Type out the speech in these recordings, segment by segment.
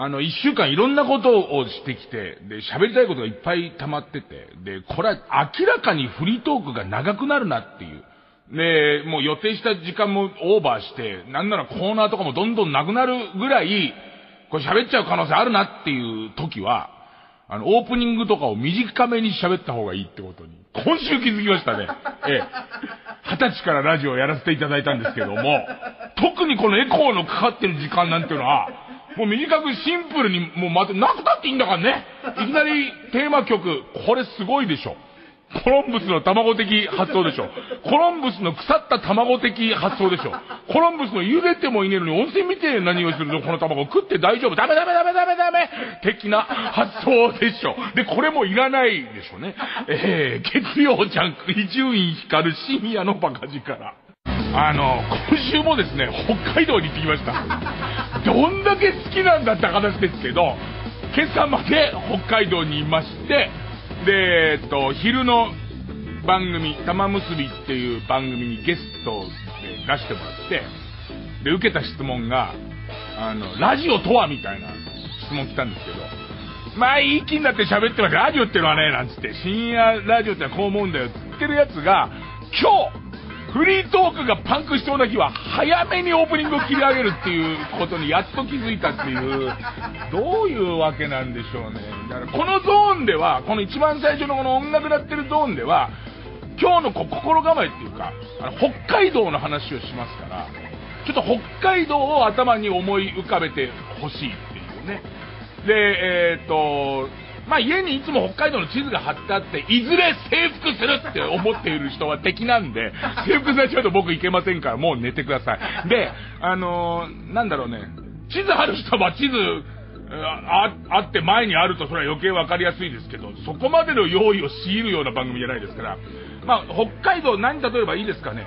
あの、一週間いろんなことをしてきて、で、喋りたいことがいっぱい溜まってて、で、これは明らかにフリートークが長くなるなっていう。で、もう予定した時間もオーバーして、なんならコーナーとかもどんどんなくなるぐらい、これ喋っちゃう可能性あるなっていう時は、あの、オープニングとかを短めに喋った方がいいってことに、今週気づきましたね。ええ。二十歳からラジオをやらせていただいたんですけども、特にこのエコーのかかってる時間なんていうのは、もう短くシンプルに、もうまた、なくたっていいんだからね。いきなりテーマ曲、これすごいでしょ。コロンブスの卵的発想でしょ。コロンブスの腐った卵的発想でしょ。コロンブスの茹でてもいねえのに温泉見て何をするのこの卵食って大丈夫ダメダメダメダメダメ的な発想でしょ。で、これもいらないでしょうね。えー、月曜ジャンク伊集院光る深夜のバカ力。あの今週もですね北海道に行ってきましたどんだけ好きなんだって話ですけど今朝まで北海道にいましてで、えっと、昼の番組「玉結び」っていう番組にゲストで出してもらってで受けた質問があのラジオとはみたいな質問来たんですけどまあいい気になって喋ってますラジオってのはねなんつって深夜ラジオってはこう思うんだよって言ってるやつが今日フリートークがパンクしそうな日は早めにオープニングを切り上げるっていうことにやっと気づいたっていう、どういうわけなんでしょうね。だからこのゾーンでは、この一番最初のこの音楽なってるゾーンでは、今日の心構えっていうか、あの北海道の話をしますから、ちょっと北海道を頭に思い浮かべてほしいっていうね。で、えっ、ー、と、まあ、家にいつも北海道の地図が貼ってあって、いずれ征服するって思っている人は敵なんで、征服されちゃうと僕いけませんから、もう寝てください。で、あのー、なんだろうね、地図貼る人は地図、ああって前にあるとそれは余計分かりやすいですけどそこまでの用意を強いるような番組じゃないですから、まあ、北海道何例えばいいですかね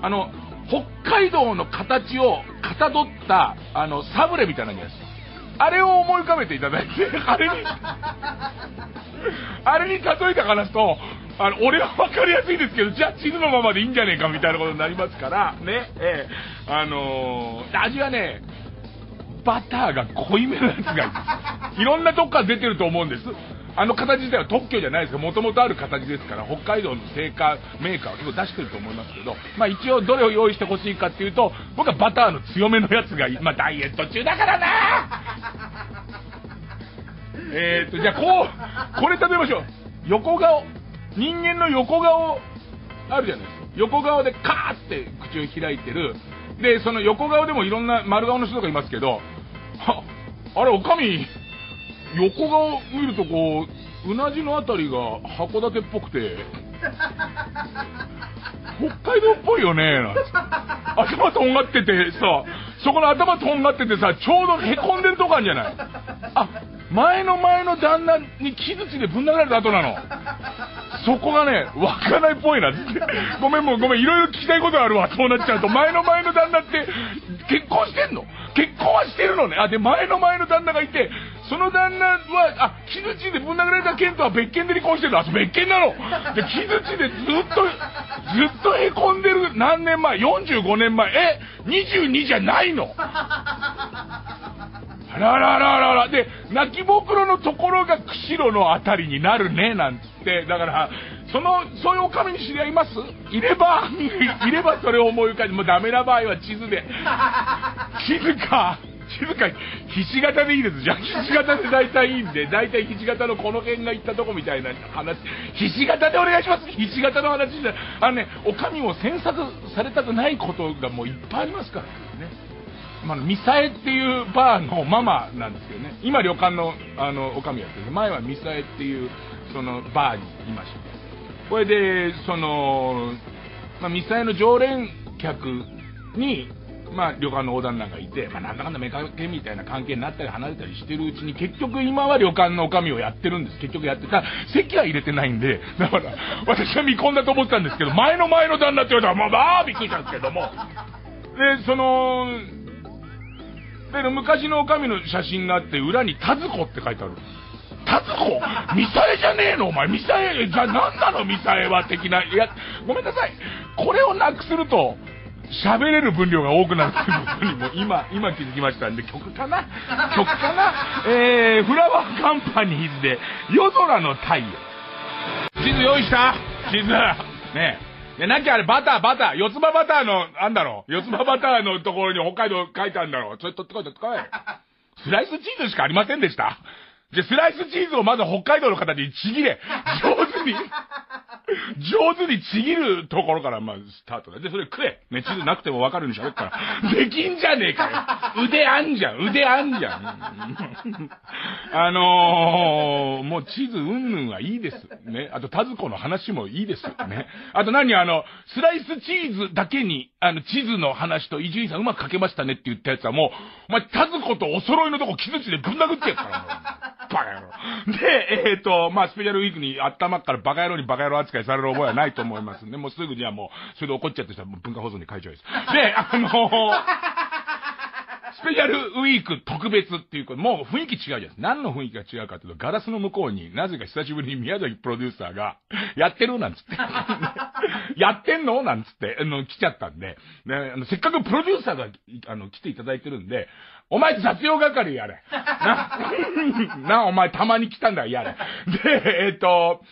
あの北海道の形をかたどったあのサブレみたいなんですあれを思い浮かべていただいて、あれに、あれに例えた話と、あの俺は分かりやすいですけど、じゃあ地図のままでいいんじゃねえかみたいなことになりますから、ね、ええあのー、味はね、バターが濃いめのやつがいい。いろんなとこから出てると思うんです。あの形自体は特許じゃないですけど、もともとある形ですから、北海道の製菓メーカーは結構出してると思いますけど、まあ一応どれを用意してほしいかっていうと、僕はバターの強めのやつがいい。まあダイエット中だからなえー、っと、じゃあ、こう、これ食べましょう。横顔。人間の横顔、あるじゃないですか。横顔でカーって口を開いてる。で、その横顔でもいろんな丸顔の人とかいますけど、あれ、おかみ、横顔見るとこう、うなじのあたりが函館っぽくて、北海道っぽいよね、なんて。頭とんがっててさ、そこの頭とんがっててさ、ちょうどへこんでるとこあるんじゃないあ、前の前の旦那に傷ついてぶん殴られた後なの。そこがね、分かないっぽいなって。ごめんもうごめん、いろいろ聞きたいことあるわ、そうなっちゃうと。前の前の旦那って、結婚してんの結婚はしてるのね。あ、で、前の前の旦那がいて、その旦那は、あ、木槌でぶん殴られた剣とは別件で離婚してるの。あ、別件なの。で、木槌でずっと、ずっとへこんでる何年前 ?45 年前。え、22じゃないのあらららららで、泣きぼくろのところが釧路のあたりになるね、なんつって。だから、その、そういうお上に知り合いますいれば、いればそれを思い浮かべて、もうダメな場合は地図で。地図か。静かにひし形でいいですじゃあひし形で大体いいんで大体ひし形のこの辺が行ったとこみたいな話ひし形でお願いしますひし形の話じゃあのねお上を詮索されたくないことがもういっぱいありますからねまあ、ミサエっていうバーのママなんですけどね今旅館のあのおかみやってる前はミサエっていうそのバーにいましたこれでその、まあ、ミサエの常連客にまあ、旅館の横断なんかいて、まあ、なんだかんだ目かけみたいな関係になったり離れたりしてるうちに結局今は旅館の女将をやってるんです結局やってた席は入れてないんでだから私は見込んだと思ったんですけど前の前の旦那って言われたら、まあ、まあびっくりしたんですけどもでそので昔の女将の写真があって裏に「田津子」って書いてあるタズコミサエじゃねえのお前ミサエじゃ何なのミサエは的ないやごめんなさいこれをなくすると喋れる分量が多くなるということにも今、今気づきましたんで、曲かな 曲かなえー、フラワーカンパニーズで、夜空の太陽。地図用意した地図。ねえ。ななきゃあれバター、バター、四つ葉バターの、あんだろう、四つ葉バターのところに北海道書いてあるんだろう。それ取ってこい、取ってこい。スライスチーズしかありませんでしたじゃ、スライスチーズをまず北海道の方にちぎれ。上手に、上手にちぎるところから、まあ、スタートだ。で、それ食え。ね、地図なくてもわかるんでしょっから。できんじゃねえかよ。腕あんじゃん。腕あんじゃん。あのー、もう地図うんぬんはいいです。ね。あと、田ズコの話もいいです。ね。あと何あの、スライスチーズだけに、あの、地図の話と伊集院さんうまく書けましたねって言ったやつはもう、お前、田ズコとお揃いのとこ傷槌でぶん殴ってやっから。バカ野郎。で、えっ、ー、と、まあ、スペシャルウィークに頭からバカ野郎にバカ野郎扱いされる覚えはないと思いますんで、もうすぐにはもう、それで怒っちゃってしたら文化保存に書いちゃうです。で、あのスペシャルウィーク特別っていうこと、もう雰囲気違うじゃなか。何の雰囲気が違うかっていうと、ガラスの向こうになぜか久しぶりに宮崎プロデューサーが、やってるなんつって。やってんのなんつって、あの、来ちゃったんで、ね、あの、せっかくプロデューサーが、あの、来ていただいてるんで、お前雑用係やれ。な、な、お前たまに来たんだ、やれ。で、えっ、ー、と、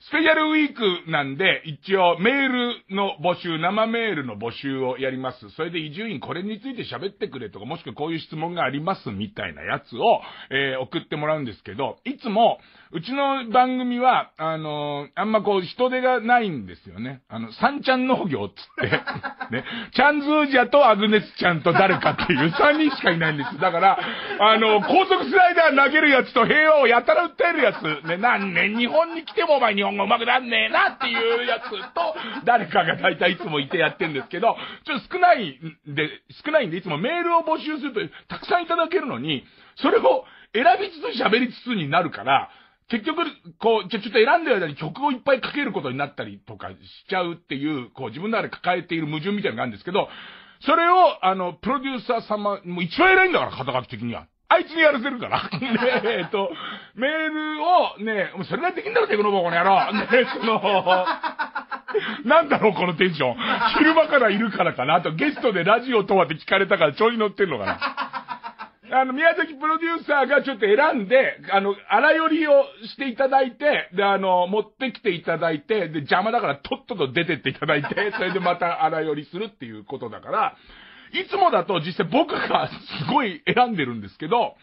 スペシャルウィークなんで、一応メールの募集、生メールの募集をやります。それで伊集院これについて喋ってくれとか、もしくはこういう質問がありますみたいなやつを、えー、送ってもらうんですけど、いつも、うちの番組は、あのー、あんまこう人手がないんですよね。あの、三ちゃん農業っつって、ね、チャンズージャとアグネスちゃんと誰かっていう三人しかいないんです。だから、あの、高速スライダー投げるやつと平和をやたら訴えるやつ、ね、何年、日本に来てもお前日本語上手くなんねえなっていうやつと、誰かが大体いつもいてやってんですけど、ちょっと少ないんで、少ないんでいつもメールを募集すると、たくさんいただけるのに、それを選びつつ喋りつつになるから、結局、こう、じゃちょっと選んでる間に曲をいっぱいかけることになったりとかしちゃうっていう、こう、自分の中で抱えている矛盾みたいなのがあるんですけど、それを、あの、プロデューサー様、もう一番偉いんだから、肩書き的には。あいつにやらせるから。で、えっと、メールを、ね、もうそれができんだろ、テクノボこの野郎。ね、その、なんだろう、このテンション。昼間からいるからかな。あと、ゲストでラジオとはって聞かれたから、ちょい乗ってんのかな。あの、宮崎プロデューサーがちょっと選んで、あの、荒寄りをしていただいて、で、あの、持ってきていただいて、で、邪魔だからとっとと出てっていただいて、それでまた荒寄りするっていうことだから、いつもだと実際僕が すごい選んでるんですけど、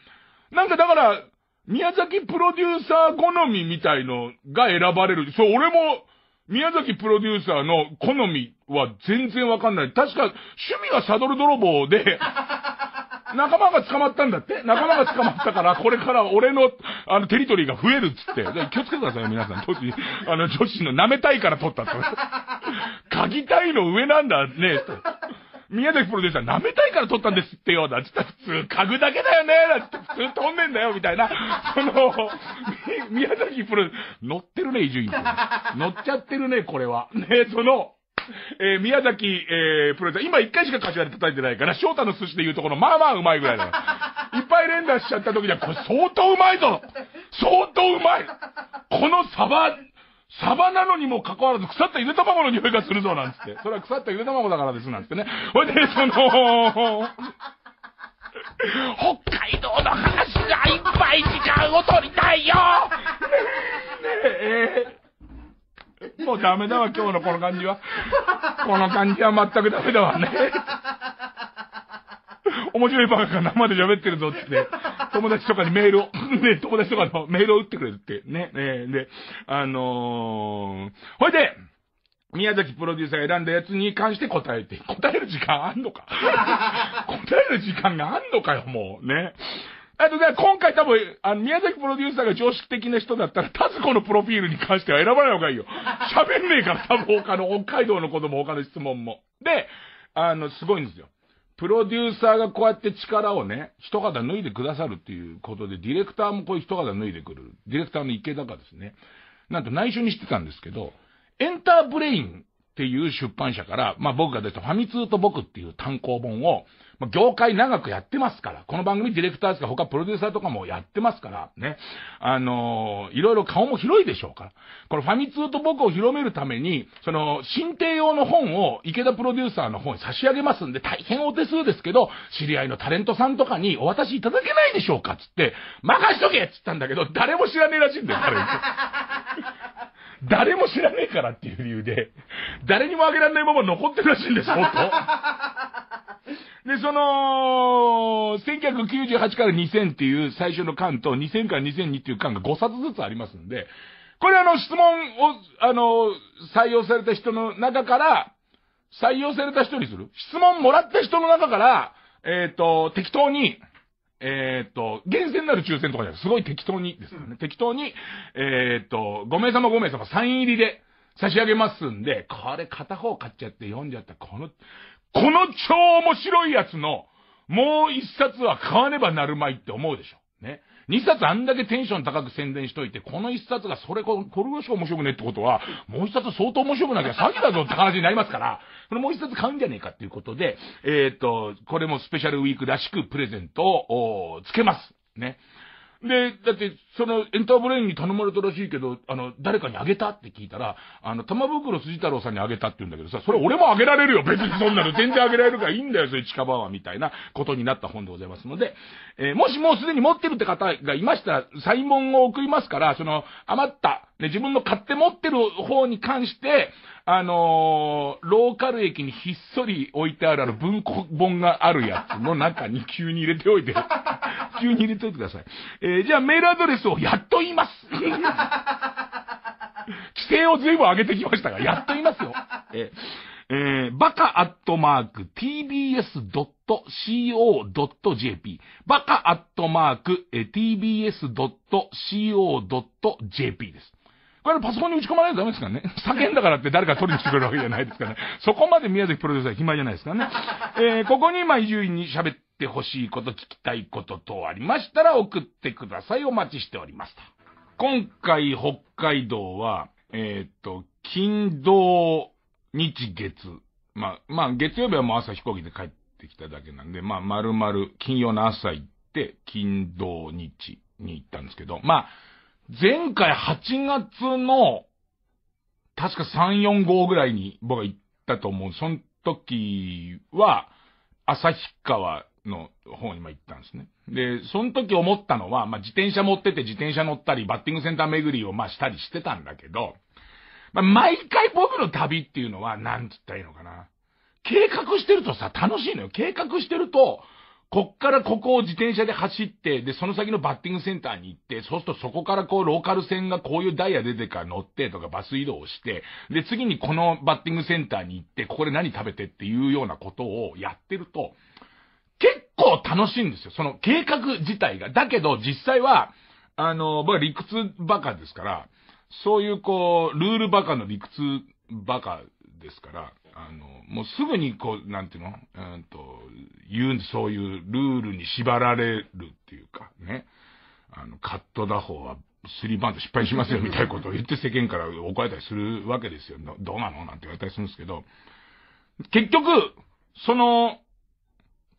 なんかだから、宮崎プロデューサー好みみたいのが選ばれる。そう、俺も、宮崎プロデューサーの好みは全然わかんない。確か、趣味はサドル泥棒で、仲間が捕まったんだって仲間が捕まったから、これから俺の、あの、テリトリーが増えるっつって。気をつけてくださいよ、皆さん。当時、あの、女子の舐めたいから取った 嗅鍵たいの上なんだね、宮崎プロデューサー、舐めたいから撮ったんですってよ、だつって普通、嗅ぐだけだよね、だって普通飛んでんだよ、みたいな。その、宮崎プロ、乗ってるね、伊集院君。乗っちゃってるね、これは。ね、その、えー、宮崎、えー、プロレス、今一回しか柏で叩いてないから、翔太の寿司で言うとこの、まあまあうまいぐらいだ いっぱい連打しちゃった時には、これ相当うまいぞ相当うまいこのサバ、サバなのにもかかわらず腐ったゆで卵の匂いがするぞなんつって。それは腐ったゆで卵だからですなんつってね。ほいで、その、北海道の話がいっぱい時間を取りたいよねえーもうダメだわ、今日のこの感じは。この感じは全くダメだわね。面白いバカが生で喋ってるぞって、友達とかにメールを、ね、友達とかのメールを打ってくれるって、ね、ね、で、あのー、ほいで、宮崎プロデューサー選んだやつに関して答えて、答える時間あんのか答える時間があんのかよ、もう、ね。あと、ね、今回多分、あの、宮崎プロデューサーが常識的な人だったら、タズコのプロフィールに関しては選ばない方がいいよ。喋んねえから、多分他の、北海道の子供他の質問も。で、あの、すごいんですよ。プロデューサーがこうやって力をね、一肌脱いでくださるっていうことで、ディレクターもこういう一肌脱いでくる。ディレクターの池田がですね、なんと内緒にしてたんですけど、エンターブレインっていう出版社から、まあ僕が出したファミ通と僕っていう単行本を、ま業界長くやってますから、この番組ディレクターとか他プロデューサーとかもやってますから、ね。あのー、いろいろ顔も広いでしょうから。このファミ通と僕を広めるために、その、新定用の本を池田プロデューサーの方に差し上げますんで、大変お手数ですけど、知り合いのタレントさんとかにお渡しいただけないでしょうかつって、任しとけっつったんだけど、誰も知らねえらしいんだよ、タレント。誰も知らねえからっていう理由で、誰にもあげられないまま残ってるらしいんです、本当。と。で、その、1998から2000っていう最初の巻と、2000から2002っていう巻が5冊ずつありますんで、これあの質問を、あの、採用された人の中から、採用された人にする質問もらった人の中から、えっ、ー、と、適当に、えー、っと、厳選なる抽選とかじゃすごい適当にですよね。適当に、えー、っと、5名様5名様サイン入りで差し上げますんで、これ片方買っちゃって読んじゃったこの、この超面白いやつの、もう一冊は買わねばなるまいって思うでしょ。ね。2冊あんだけテンション高く宣伝しといて、この1冊がそれこ、これがしか面白くねってことは、もう1冊相当面白くなきゃ詐欺だぞって話になりますから、これもう1冊買うんじゃねえかっていうことで、えー、っと、これもスペシャルウィークらしくプレゼントを、つけます。ね。で、だって、その、エンターブレインに頼まれたらしいけど、あの、誰かにあげたって聞いたら、あの、玉袋筋太郎さんにあげたって言うんだけどさ、それ俺もあげられるよ別にそんなの全然あげられるからいいんだよ、そういう近場は、みたいなことになった本でございますので、えー、もしもうすでに持ってるって方がいましたら、サイモンを送りますから、その、余った、で、自分の買って持ってる方に関して、あのー、ローカル駅にひっそり置いてあるあの文庫本があるやつの中に急に入れておいて、急に入れておいてください。えー、じゃあメールアドレスをやっと言います。規制を随分上げてきましたが、やっと言いますよ。えー、えー、バカアットマーク tbs.co.jp バカアットマーク tbs.co.jp です。これパソコンに打ち込まないとダメですからね。叫んだからって誰か取りに来てくれるわけじゃないですからね。そこまで宮崎プロデューサー暇じゃないですからね。えー、ここに、まあ、伊集院に喋ってほしいこと、聞きたいこと等ありましたら送ってください。お待ちしております。今回、北海道は、えー、っと、金土、日月。まあ、まあ、月曜日はもう朝飛行機で帰ってきただけなんで、まあ、丸々、金曜の朝行って、金土日に行ったんですけど、まあ、前回8月の、確か3、4、5ぐらいに僕は行ったと思う。その時は、旭川の方に行ったんですね。で、その時思ったのは、まあ、自転車持ってて自転車乗ったり、バッティングセンター巡りをま、したりしてたんだけど、まあ、毎回僕の旅っていうのは、なんつったらいいのかな。計画してるとさ、楽しいのよ。計画してると、こっからここを自転車で走って、で、その先のバッティングセンターに行って、そうするとそこからこう、ローカル線がこういうダイヤ出てから乗ってとかバス移動して、で、次にこのバッティングセンターに行って、ここで何食べてっていうようなことをやってると、結構楽しいんですよ。その計画自体が。だけど、実際は、あの、僕は理屈バカですから、そういうこう、ルールバカの理屈バカですから、あの、もうすぐにこう、なんていうのうんと、言う、そういうルールに縛られるっていうか、ね。あの、カット打法はスリーバント失敗しますよみたいなことを言って世間から怒られたりするわけですよ。どうなのなんて言われたりするんですけど、結局、その、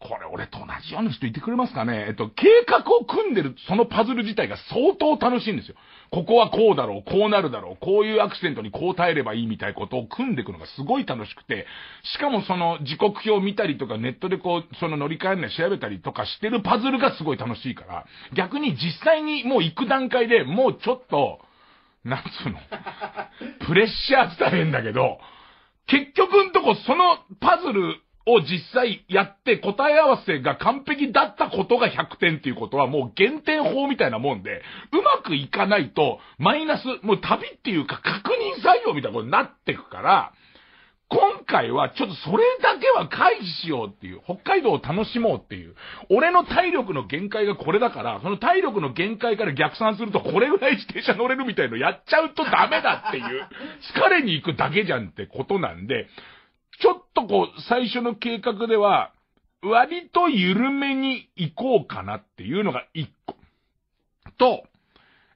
これ俺と同じような人いてくれますかねえっと、計画を組んでるそのパズル自体が相当楽しいんですよ。ここはこうだろう、こうなるだろう、こういうアクセントにこう耐えればいいみたいなことを組んでいくのがすごい楽しくて、しかもその時刻表を見たりとかネットでこう、その乗り換えな内調べたりとかしてるパズルがすごい楽しいから、逆に実際にもう行く段階でもうちょっと、なんつうの、プレッシャー伝えんだけど、結局んとこそのパズルを実際やって答え合わせが完璧だったことが100点っていうことはもう減点法みたいなもんで、うまくいかないとマイナス、もう旅っていうか確認作業みたいなことになってくから、今回はちょっとそれだけは回避しようっていう、北海道を楽しもうっていう、俺の体力の限界がこれだから、その体力の限界から逆算するとこれぐらい自転車乗れるみたいのやっちゃうとダメだっていう、疲れに行くだけじゃんってことなんで、ちょっとこう、最初の計画では、割と緩めに行こうかなっていうのが一個。と、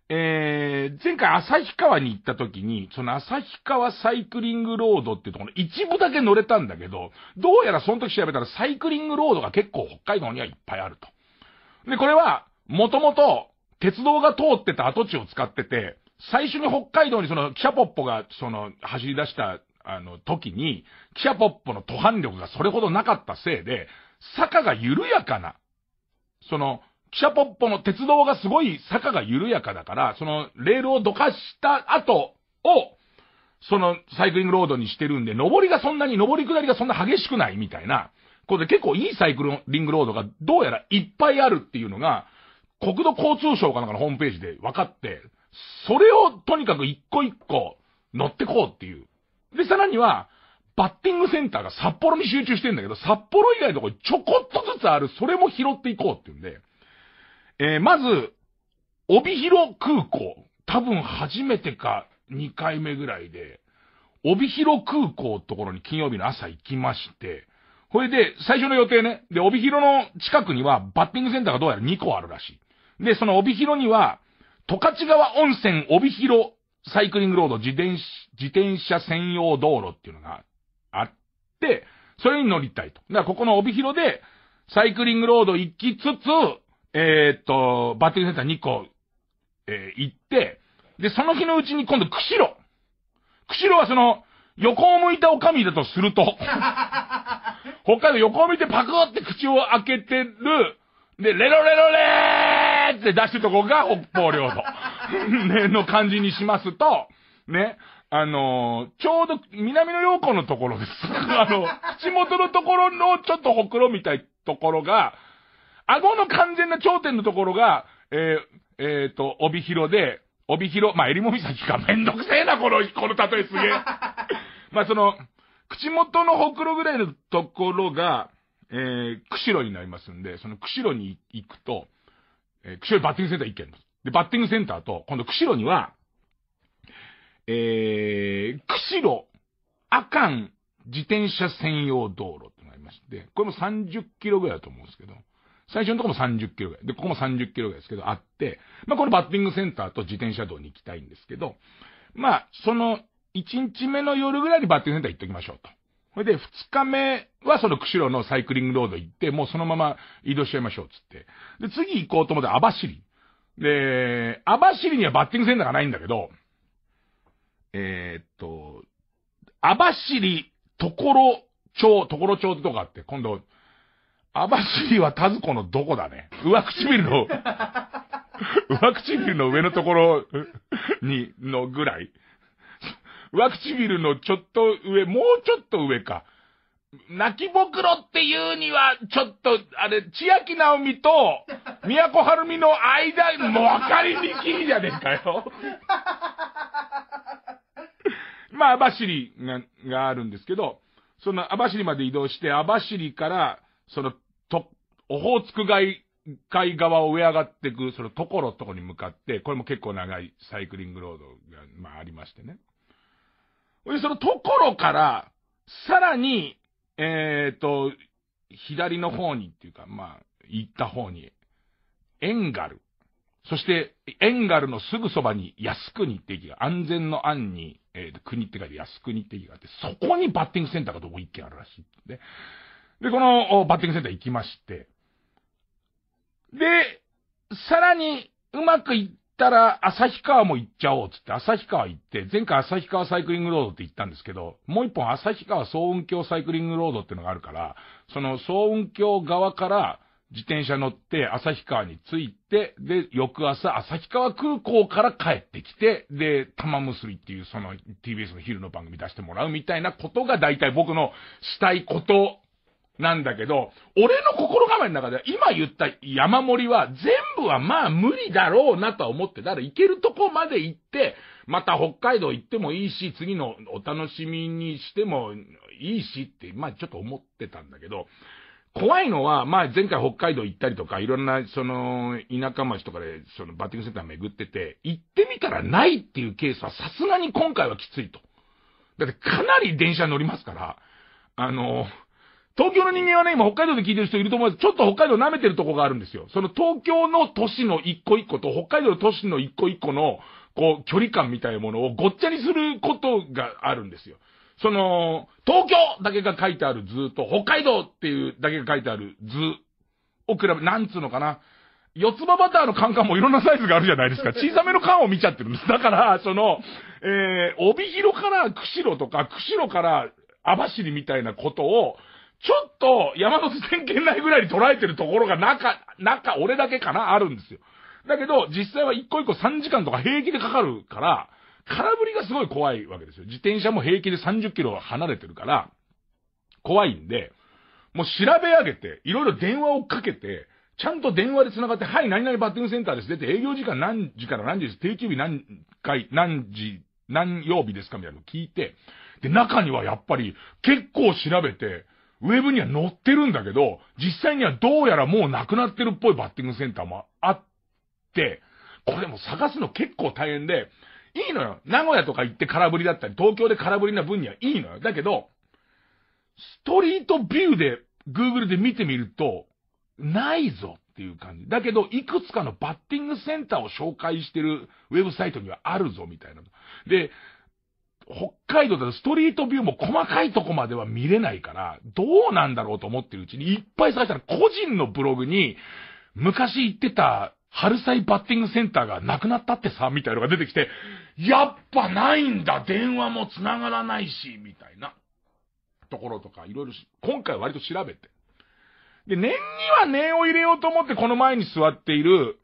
えー、前回旭川に行った時に、その旭川サイクリングロードっていうところ、一部だけ乗れたんだけど、どうやらその時調べたらサイクリングロードが結構北海道にはいっぱいあると。で、これは、もともと、鉄道が通ってた跡地を使ってて、最初に北海道にその、キャポッポが、その、走り出したあの、時に、記者ポッポの途半力がそれほどなかったせいで、坂が緩やかな、その、記者ポッポの鉄道がすごい坂が緩やかだから、その、レールをどかした後を、その、サイクリングロードにしてるんで、上りがそんなに、上り下りがそんな激しくないみたいな、これで結構いいサイクリングロードがどうやらいっぱいあるっていうのが、国土交通省かなんかのホームページで分かって、それをとにかく一個一個乗ってこうっていうで、さらには、バッティングセンターが札幌に集中してんだけど、札幌以外のとこにちょこっとずつある、それも拾っていこうっていうんで、えー、まず、帯広空港。多分初めてか2回目ぐらいで、帯広空港のところに金曜日の朝行きまして、これで、最初の予定ね。で、帯広の近くには、バッティングセンターがどうやら2個あるらしい。で、その帯広には、十勝川温泉帯広サイクリングロード、自転、自転車専用道路っていうのがあって、それに乗りたいと。だからここの帯広で、サイクリングロード行きつつ、えー、っと、バッティングセンター2個、えー、行って、で、その日のうちに今度、釧路。釧路はその、横を向いたおかみだとすると、北海道横を見てパクって口を開けてる、で、レロレロレーって出してるとこが北方領土。ね、の感じにしますと、ね、あのー、ちょうど南の陽子のところです。あの、口元のところのちょっとほくろみたいところが、顎の完全な頂点のところが、えー、えー、と、帯広で、帯広、まあ、襟裳岬か、めんどくせえな、この、この例えすげえ。まその、口元のほくろぐらいのところが、えー、釧路になりますんで、その釧路に行くと、えー、釧路バッティングセンター行けんです。で、バッティングセンターと、今度釧路には、えー、釧路、阿寒自転車専用道路ってのがありまして、これも30キロぐらいだと思うんですけど、最初のとこも30キロぐらい。で、ここも30キロぐらいですけど、あって、まあ、このバッティングセンターと自転車道に行きたいんですけど、まあ、その、1日目の夜ぐらいにバッティングセンター行っておきましょうと。それで、2日目はその釧路のサイクリングロード行って、もうそのまま移動しちゃいましょう、つって。で、次行こうと思って網走。で、しりにはバッティングセンターがないんだけど、えー、っと、網走、所町、ところ、町、ところとあって、今度、しりはたずこのどこだね。上唇の、上唇の上のところに、のぐらい。上唇のちょっと上、もうちょっと上か。泣きぼくろっていうには、ちょっと、あれ、千秋直美と、宮古晴美の間、もう分かりにきいじゃねえかよ。まあ、網走が、があるんですけど、その網走まで移動して、網走から、その、と、オホーツク海、海側を上上がっていく、そのところとこに向かって、これも結構長いサイクリングロードが、まあありましてね。で、そのところから、さらに、えー、っと、左の方にっていうか、まあ、行った方に、エンガル。そして、エンガルのすぐそばに靖国って駅が、安全の安に、えー、国って書いて靖国って駅があって、そこにバッティングセンターがどこ一軒あるらしいで。で、このバッティングセンター行きまして、で、さらにうまくいったら、旭川も行っちゃおうつって、旭川行って、前回旭川サイクリングロードって行ったんですけど、もう一本旭川総運橋サイクリングロードってのがあるから、その総運橋側から自転車乗って旭川に着いて、で、翌朝旭川空港から帰ってきて、で、玉結びっていうその TBS の昼の番組出してもらうみたいなことが大体僕のしたいことなんだけど、俺の心構えの中では、今言った山盛りは、全部はまあ無理だろうなとは思って、だから行けるとこまで行って、また北海道行ってもいいし、次のお楽しみにしてもいいしって、まあちょっと思ってたんだけど、怖いのは、まあ前回北海道行ったりとか、いろんな、その、田舎町とかで、そのバッティングセンター巡ってて、行ってみたらないっていうケースはさすがに今回はきついと。だってかなり電車乗りますから、あのー、東京の人間はね、今北海道で聞いてる人いると思います。ちょっと北海道舐めてるとこがあるんですよ。その東京の都市の一個一個と北海道の都市の一個一個の、こう、距離感みたいなものをごっちゃにすることがあるんですよ。その、東京だけが書いてある図と、北海道っていうだけが書いてある図を比べ、なんつうのかな。四つ葉バターのカンカンもいろんなサイズがあるじゃないですか。小さめの缶を見ちゃってるんです。だから、その、えー、帯広から釧路とか、釧路から網走みたいなことを、ちょっと山手線圏内ぐらいに捉えてるところが中、中、俺だけかなあるんですよ。だけど、実際は一個一個3時間とか平気でかかるから、空振りがすごい怖いわけですよ。自転車も平気で30キロ離れてるから、怖いんで、もう調べ上げて、いろいろ電話をかけて、ちゃんと電話で繋がって、はい、何々バッティングセンターです。出て、営業時間何時から何時です。定休日何回、何時、何曜日ですかみたいなのを聞いて、で、中にはやっぱり、結構調べて、ウェブには載ってるんだけど、実際にはどうやらもうなくなってるっぽいバッティングセンターもあって、これも探すの結構大変で、いいのよ。名古屋とか行って空振りだったり、東京で空振りな分にはいいのよ。だけど、ストリートビューで、Google で見てみると、ないぞっていう感じ。だけど、いくつかのバッティングセンターを紹介してるウェブサイトにはあるぞみたいな。で、北海道だとストリートビューも細かいとこまでは見れないから、どうなんだろうと思ってるうちにいっぱい探したら個人のブログに、昔行ってた春菜バッティングセンターがなくなったってさ、みたいのが出てきて、やっぱないんだ電話も繋がらないし、みたいなところとか、いろいろ、今回割と調べて。で、念には念を入れようと思ってこの前に座っている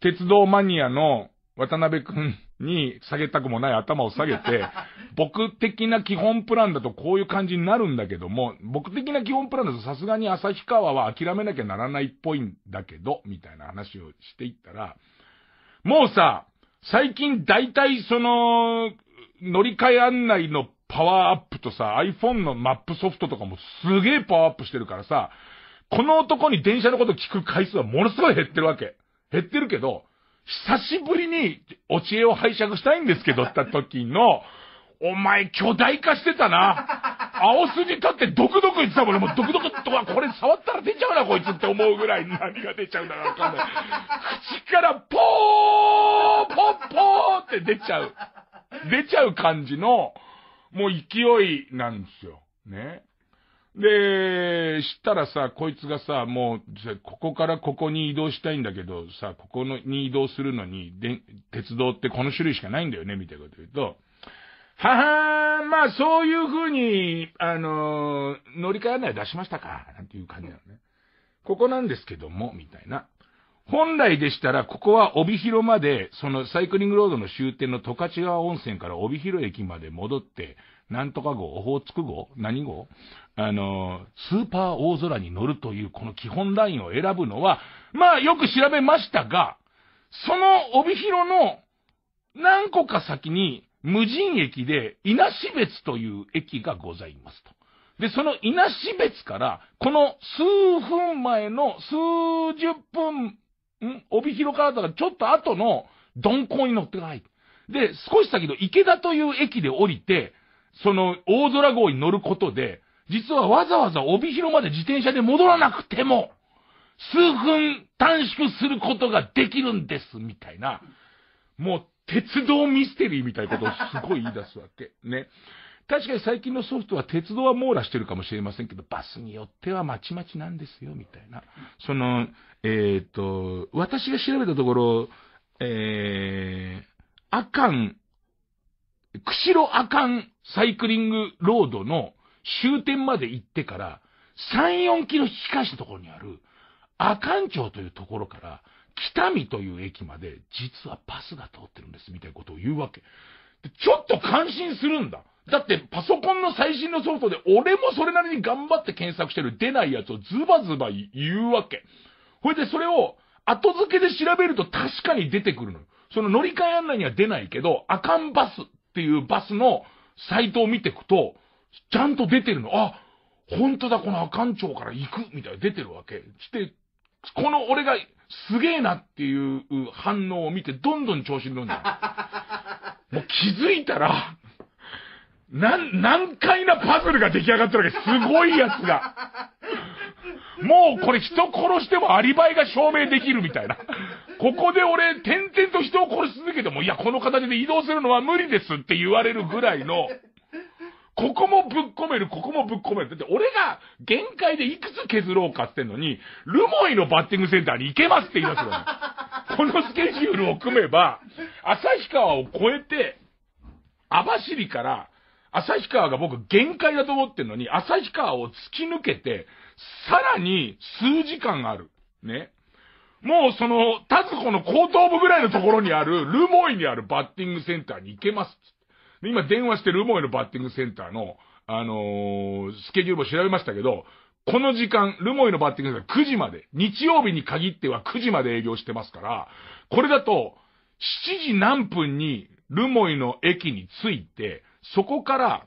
鉄道マニアの渡辺くんに下げたくもない頭を下げて、僕的な基本プランだとこういう感じになるんだけども、僕的な基本プランだとさすがに旭川は諦めなきゃならないっぽいんだけど、みたいな話をしていったら、もうさ、最近大体その、乗り換え案内のパワーアップとさ、iPhone のマップソフトとかもすげえパワーアップしてるからさ、この男に電車のこと聞く回数はものすごい減ってるわけ。減ってるけど、久しぶりに、お知恵を拝借したいんですけど、った時の、お前、巨大化してたな。青筋立ってドクドク言ってたもんね。もうドクドクって、これ触ったら出ちゃうな、こいつって思うぐらい何が出ちゃうんだろわかんない。口からポーポッポーって出ちゃう。出ちゃう感じの、もう勢いなんですよ。ね。で、したらさ、こいつがさ、もう、ここからここに移動したいんだけど、さ、ここのに移動するのに、で、鉄道ってこの種類しかないんだよね、みたいなこと言うと、ははーん、まあそういう風に、あのー、乗り換えない出しましたか、なんていう感じなのね。ここなんですけども、みたいな。本来でしたら、ここは帯広まで、そのサイクリングロードの終点の十勝川温泉から帯広駅まで戻って、なんとか号、オホーツク号何号あの、スーパー大空に乗るというこの基本ラインを選ぶのは、まあよく調べましたが、その帯広の何個か先に無人駅で稲し別という駅がございますと。で、その稲し別から、この数分前の数十分、ん帯広からとからちょっと後の鈍行に乗ってない。で、少し先の池田という駅で降りて、その大空号に乗ることで、実はわざわざ帯広まで自転車で戻らなくても、数分短縮することができるんです、みたいな。もう、鉄道ミステリーみたいなことをすごい言い出すわけ。ね。確かに最近のソフトは鉄道は網羅してるかもしれませんけど、バスによってはまちまちなんですよ、みたいな。その、えっ、ー、と、私が調べたところ、えー、アカン釧路阿寒サイクリングロードの終点まで行ってから、3、4キロ引き返したところにある、阿寒町というところから、北見という駅まで、実はバスが通ってるんです、みたいなことを言うわけ。ちょっと感心するんだ。だってパソコンの最新のソフトで俺もそれなりに頑張って検索してる出ないやつをズバズバ言うわけ。ほいでそれを後付けで調べると確かに出てくるのよ。その乗り換え案内には出ないけど、アカンバスっっていうバスのサイトを見ていくと、ちゃんと出てるの。あ、本当だ、この阿寒町から行くみたいな出てるわけ。して、この俺がすげえなっていう反応を見て、どんどん調子に乗るんだ。もう気づいたら、なん、難解なパズルが出来上がってるわけ。すごいやつが。もうこれ人殺してもアリバイが証明できるみたいな。ここで俺、転々と人を殺し続けても、いや、この形で移動するのは無理ですって言われるぐらいの、ここもぶっ込める、ここもぶっ込める。だって俺が限界でいくつ削ろうかってんのに、ルモイのバッティングセンターに行けますって言いますよ、ね。このスケジュールを組めば、旭川を越えて、網走から、旭川が僕限界だと思ってんのに、旭川を突き抜けて、さらに数時間ある。ね。もうその、タズコの後頭部ぐらいのところにある、ルモイにあるバッティングセンターに行けます。今電話してルモイのバッティングセンターの、あのー、スケジュールを調べましたけど、この時間、ルモイのバッティングセンター9時まで、日曜日に限っては9時まで営業してますから、これだと、7時何分にルモイの駅に着いて、そこから、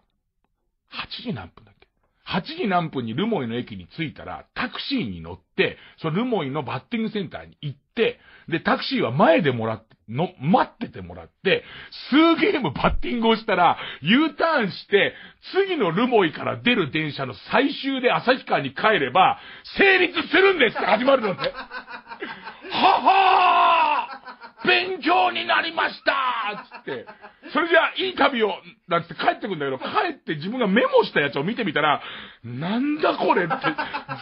8時何分だ8時何分にルモイの駅に着いたら、タクシーに乗って、そのルモイのバッティングセンターに行って、で、タクシーは前でもらって、の、待っててもらって、数ゲームバッティングをしたら、U ターンして、次のルモイから出る電車の最終で旭川に帰れば、成立するんですって始まるのって。ははー勉強になりましたつって、それじゃあいい旅を、なんつって帰ってくんだけど、帰って自分がメモしたやつを見てみたら、なんだこれって、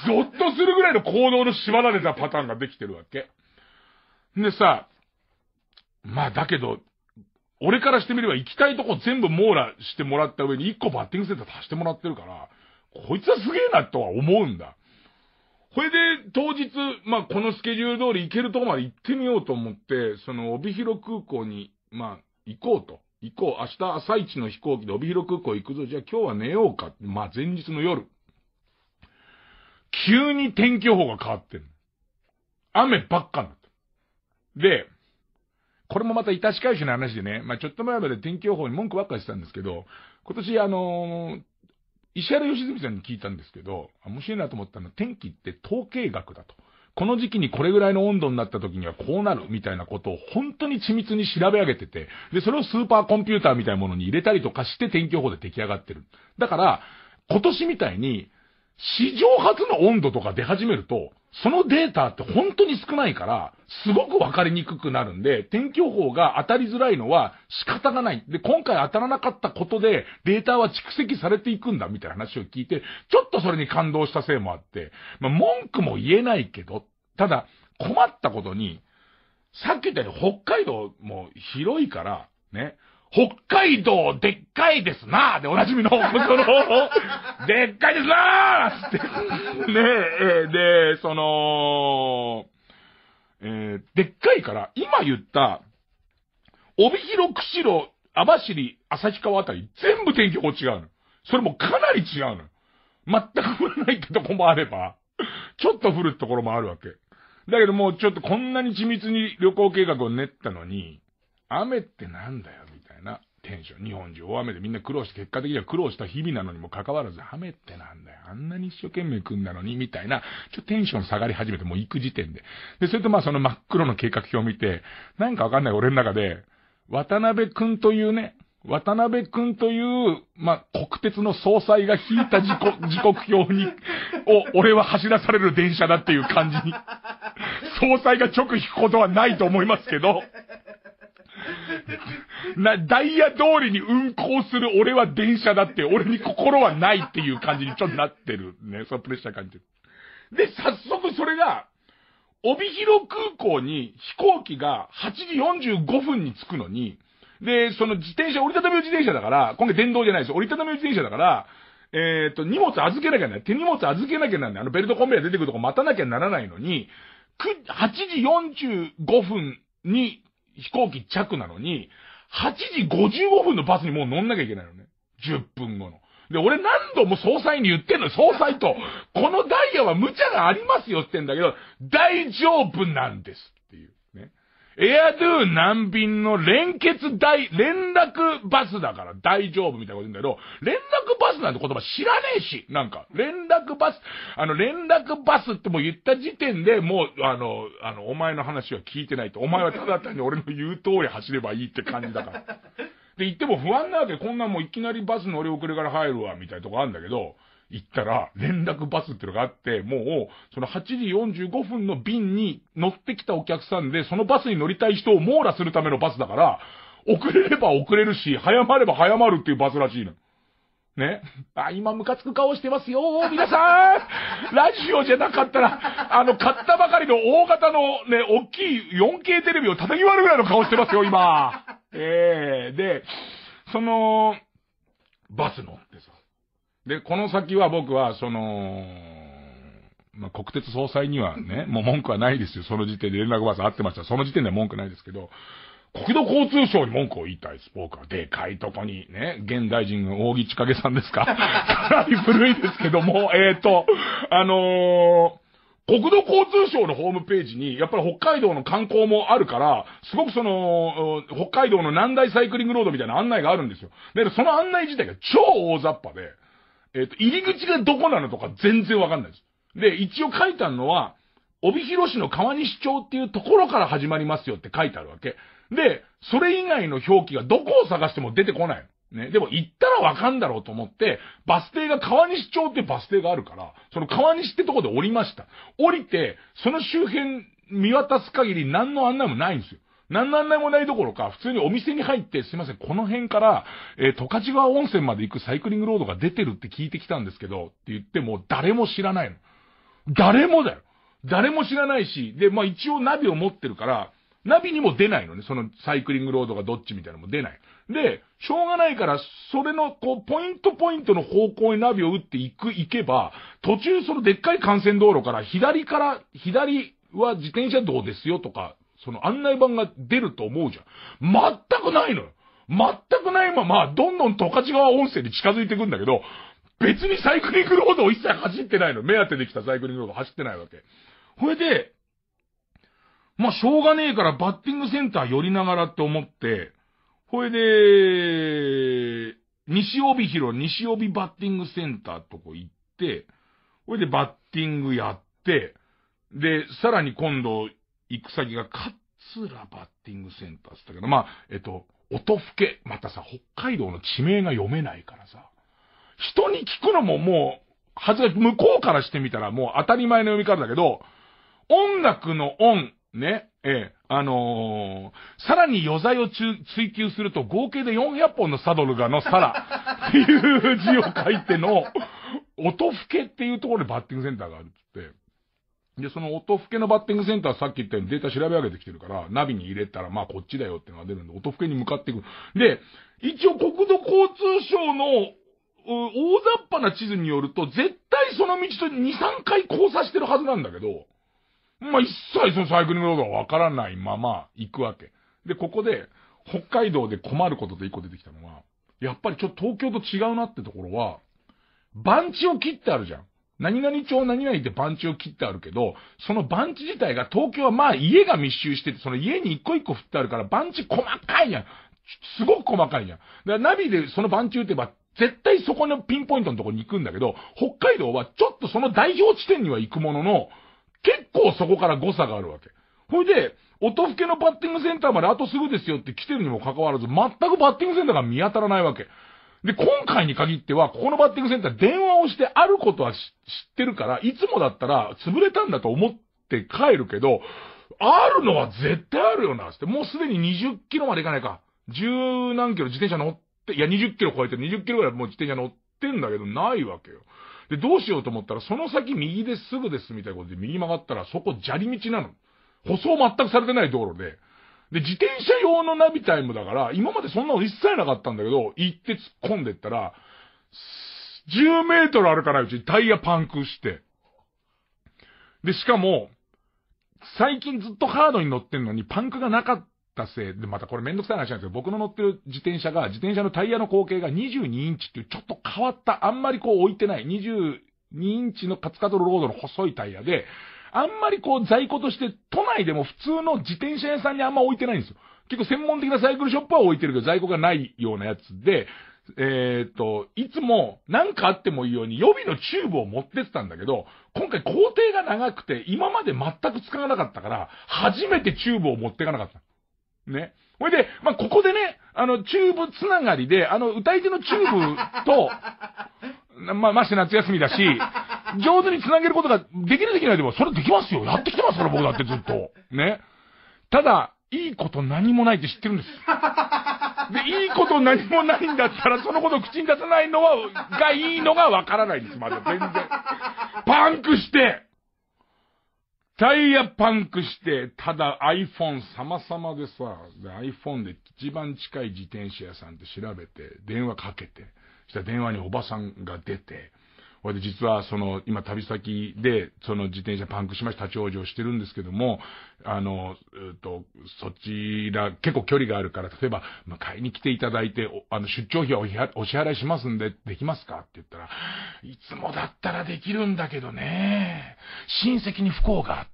ゾッとするぐらいの行動の縛られたパターンができてるわけ。でさ、まあだけど、俺からしてみれば行きたいとこ全部網羅してもらった上に一個バッティングセンター足してもらってるから、こいつはすげえなとは思うんだ。これで当日、まあ、このスケジュール通り行けるとこまで行ってみようと思って、その帯広空港に、まあ、行こうと。行こう。明日朝一の飛行機で帯広空港行くぞ。じゃあ今日は寝ようか。まあ、前日の夜。急に天気予報が変わってる。雨ばっかなで、これもまたいたし返しの話でね、まあ、ちょっと前まで天気予報に文句ばっかりしてたんですけど、今年あのー、石原良純さんに聞いたんですけど、面白いなと思ったのは、天気って統計学だと。この時期にこれぐらいの温度になった時にはこうなるみたいなことを本当に緻密に調べ上げてて、で、それをスーパーコンピューターみたいなものに入れたりとかして天気予報で出来上がってる。だから、今年みたいに、史上初の温度とか出始めると、そのデータって本当に少ないから、すごくわかりにくくなるんで、天気予報が当たりづらいのは仕方がない。で、今回当たらなかったことで、データは蓄積されていくんだ、みたいな話を聞いて、ちょっとそれに感動したせいもあって、まあ、文句も言えないけど、ただ、困ったことに、さっき言ったように北海道も広いから、ね、北海道でっかいですなでおなじみの、そ の、でっかいですなって。ねえ、で、その、えー、でっかいから、今言った、帯広、釧路、網走、旭川あたり、全部天気法違うの。それもかなり違うの。全く降らないってとこもあれば、ちょっと降るところもあるわけ。だけどもうちょっとこんなに緻密に旅行計画を練ったのに、雨ってなんだよ、みテンション。日本中大雨でみんな苦労して、結果的には苦労した日々なのにもかかわらず、雨ってなんだよ。あんなに一生懸命組んだのに、みたいな、ちょっとテンション下がり始めて、もう行く時点で。で、それとまあその真っ黒の計画表を見て、なんかわかんない俺の中で、渡辺くんというね、渡辺くんという、まあ、国鉄の総裁が引いた時刻、時刻表に、を、俺は走らされる電車だっていう感じに、総裁が直引くことはないと思いますけど、な、ダイヤ通りに運行する俺は電車だって、俺に心はないっていう感じにちょっとなってるね。そのプレッシャー感じる。で、早速それが、帯広空港に飛行機が8時45分に着くのに、で、その自転車、折りたたみの自転車だから、今回電動じゃないですよ。折りたたみの自転車だから、えー、っと、荷物預けなきゃならない。手荷物預けなきゃならない。あのベルトコンベヤ出てくるとこ待たなきゃならないのに、8時45分に飛行機着なのに、8時55分のバスにもう乗んなきゃいけないのね。10分後の。で、俺何度も総裁に言ってんの、よ、総裁と。このダイヤは無茶がありますよってんだけど、大丈夫なんです。エアドゥ難便の連結大、連絡バスだから大丈夫みたいなこと言うんだけど、連絡バスなんて言葉知らねえし、なんか、連絡バス、あの、連絡バスってもう言った時点でもう、あの、あの、お前の話は聞いてないと。お前はただ単に俺の言う通り走ればいいって感じだから。で、言っても不安なわけ。こんなもういきなりバス乗り遅れから入るわ、みたいなとこあるんだけど、行ったら、連絡バスっていうのがあって、もう、その8時45分の便に乗ってきたお客さんで、そのバスに乗りたい人を網羅するためのバスだから、遅れれば遅れるし、早まれば早まるっていうバスらしいの。ね。あ、今ムカつく顔してますよ皆さんラジオじゃなかったら、あの、買ったばかりの大型のね、大きい 4K テレビを叩き割るぐらいの顔してますよ、今。ええー、で、その、バス乗ってさ、で、この先は僕は、その、まあ、国鉄総裁にはね、もう文句はないですよ。その時点で連絡バス合ってました。その時点では文句ないですけど、国土交通省に文句を言いたいです、僕は。でかいとこに、ね、現大臣の大木千景さんですか かなり古いですけども、えーと、あのー、国土交通省のホームページに、やっぱり北海道の観光もあるから、すごくその、北海道の南大サイクリングロードみたいな案内があるんですよ。で、その案内自体が超大雑把で、えっ、ー、と、入り口がどこなのとか全然わかんないです。で、一応書いてあるのは、帯広市の川西町っていうところから始まりますよって書いてあるわけ。で、それ以外の表記がどこを探しても出てこない。ね。でも行ったらわかんだろうと思って、バス停が川西町ってバス停があるから、その川西ってとこで降りました。降りて、その周辺見渡す限り何の案内もないんですよ。何なんないもないどころか、普通にお店に入って、すいません、この辺から、えー、十勝川温泉まで行くサイクリングロードが出てるって聞いてきたんですけど、って言っても、誰も知らないの。誰もだよ。誰も知らないし、で、まあ一応ナビを持ってるから、ナビにも出ないのね、そのサイクリングロードがどっちみたいなのも出ない。で、しょうがないから、それの、こう、ポイントポイントの方向にナビを打っていく、行けば、途中そのでっかい幹線道路から、左から、左は自転車道ですよとか、その案内板が出ると思うじゃん。全くないのよ。全くないまま、どんどん十勝川音声に近づいてくんだけど、別にサイクリングロードを一切走ってないの。目当てできたサイクリングロード走ってないわけ。ほれで、まあ、しょうがねえからバッティングセンター寄りながらって思って、ほいで、西帯広、西帯バッティングセンターとこ行って、ほいでバッティングやって、で、さらに今度、行く先がラバッティングセンターって言ったけど、まあ、えっと、音吹け。またさ、北海道の地名が読めないからさ、人に聞くのももう、はず向こうからしてみたらもう当たり前の読み方だけど、音楽の音、ね、ええ、あのー、さらに余罪を追求すると合計で400本のサドルがのサラっていう字を書いての、音吹けっていうところでバッティングセンターがあるっつって、で、その音更けのバッティングセンターさっき言ったようにデータ調べ上げてきてるから、ナビに入れたら、まあこっちだよってのが出るんで、音更けに向かっていく。で、一応国土交通省の、大雑把な地図によると、絶対その道と2、3回交差してるはずなんだけど、まあ、一切そのサイクリングロードはわからないまま行くわけ。で、ここで、北海道で困ることで一個出てきたのは、やっぱりちょっと東京と違うなってところは、番地を切ってあるじゃん。何々町何々って番地を切ってあるけど、その番地自体が東京はまあ家が密集してて、その家に一個一個振ってあるから番地細かいやん。すごく細かいやん。だからナビでその番地打てば、絶対そこのピンポイントのとこに行くんだけど、北海道はちょっとその代表地点には行くものの、結構そこから誤差があるわけ。ほいで、音更のバッティングセンターまであとすぐですよって来てるにもかかわらず、全くバッティングセンターが見当たらないわけ。で、今回に限っては、ここのバッティングセンター電話をしてあることは知ってるから、いつもだったら潰れたんだと思って帰るけど、あるのは絶対あるよな、って。もうすでに20キロまで行かないか。十何キロ自転車乗って、いや、20キロ超えてる、20キロぐらいもう自転車乗ってんだけど、ないわけよ。で、どうしようと思ったら、その先右ですぐですみたいなことで右曲がったら、そこ砂利道なの。舗装全くされてない道路で、で、自転車用のナビタイムだから、今までそんなの一切なかったんだけど、行って突っ込んでったら、10メートル歩かないうちにタイヤパンクして。で、しかも、最近ずっとハードに乗ってんのにパンクがなかったせいで、またこれめんどくさい話なんですけど、僕の乗ってる自転車が、自転車のタイヤの口径が22インチっていうちょっと変わった、あんまりこう置いてない、22インチのカツカルロードの細いタイヤで、あんまりこう在庫として、都内でも普通の自転車屋さんにあんま置いてないんですよ。結構専門的なサイクルショップは置いてるけど、在庫がないようなやつで、えー、っと、いつも何かあってもいいように予備のチューブを持ってってたんだけど、今回工程が長くて、今まで全く使わなかったから、初めてチューブを持っていかなかった。ね。ほいで、まあ、ここでね、あの、チューブつながりで、あの、歌い手のチューブと、ままして夏休みだし、上手に繋げることができるできないでも、それできますよ。やってきてますから、僕だってずっと。ね。ただ、いいこと何もないって知ってるんです。で、いいこと何もないんだったら、そのことを口に出さないのは、がいいのがわからないです、まだ全然。パンクしてタイヤパンクして、ただ iPhone 様々でさ、で iPhone で一番近い自転車屋さんって調べて、電話かけて、したら電話におばさんが出て、これで実はその、今旅先で、その自転車パンクしました、立ち往生してるんですけども、あの、えっと、そちら、結構距離があるから、例えば、まえ買いに来ていただいて、あの、出張費はお支払いしますんで、できますかって言ったら、いつもだったらできるんだけどね、親戚に不幸があって、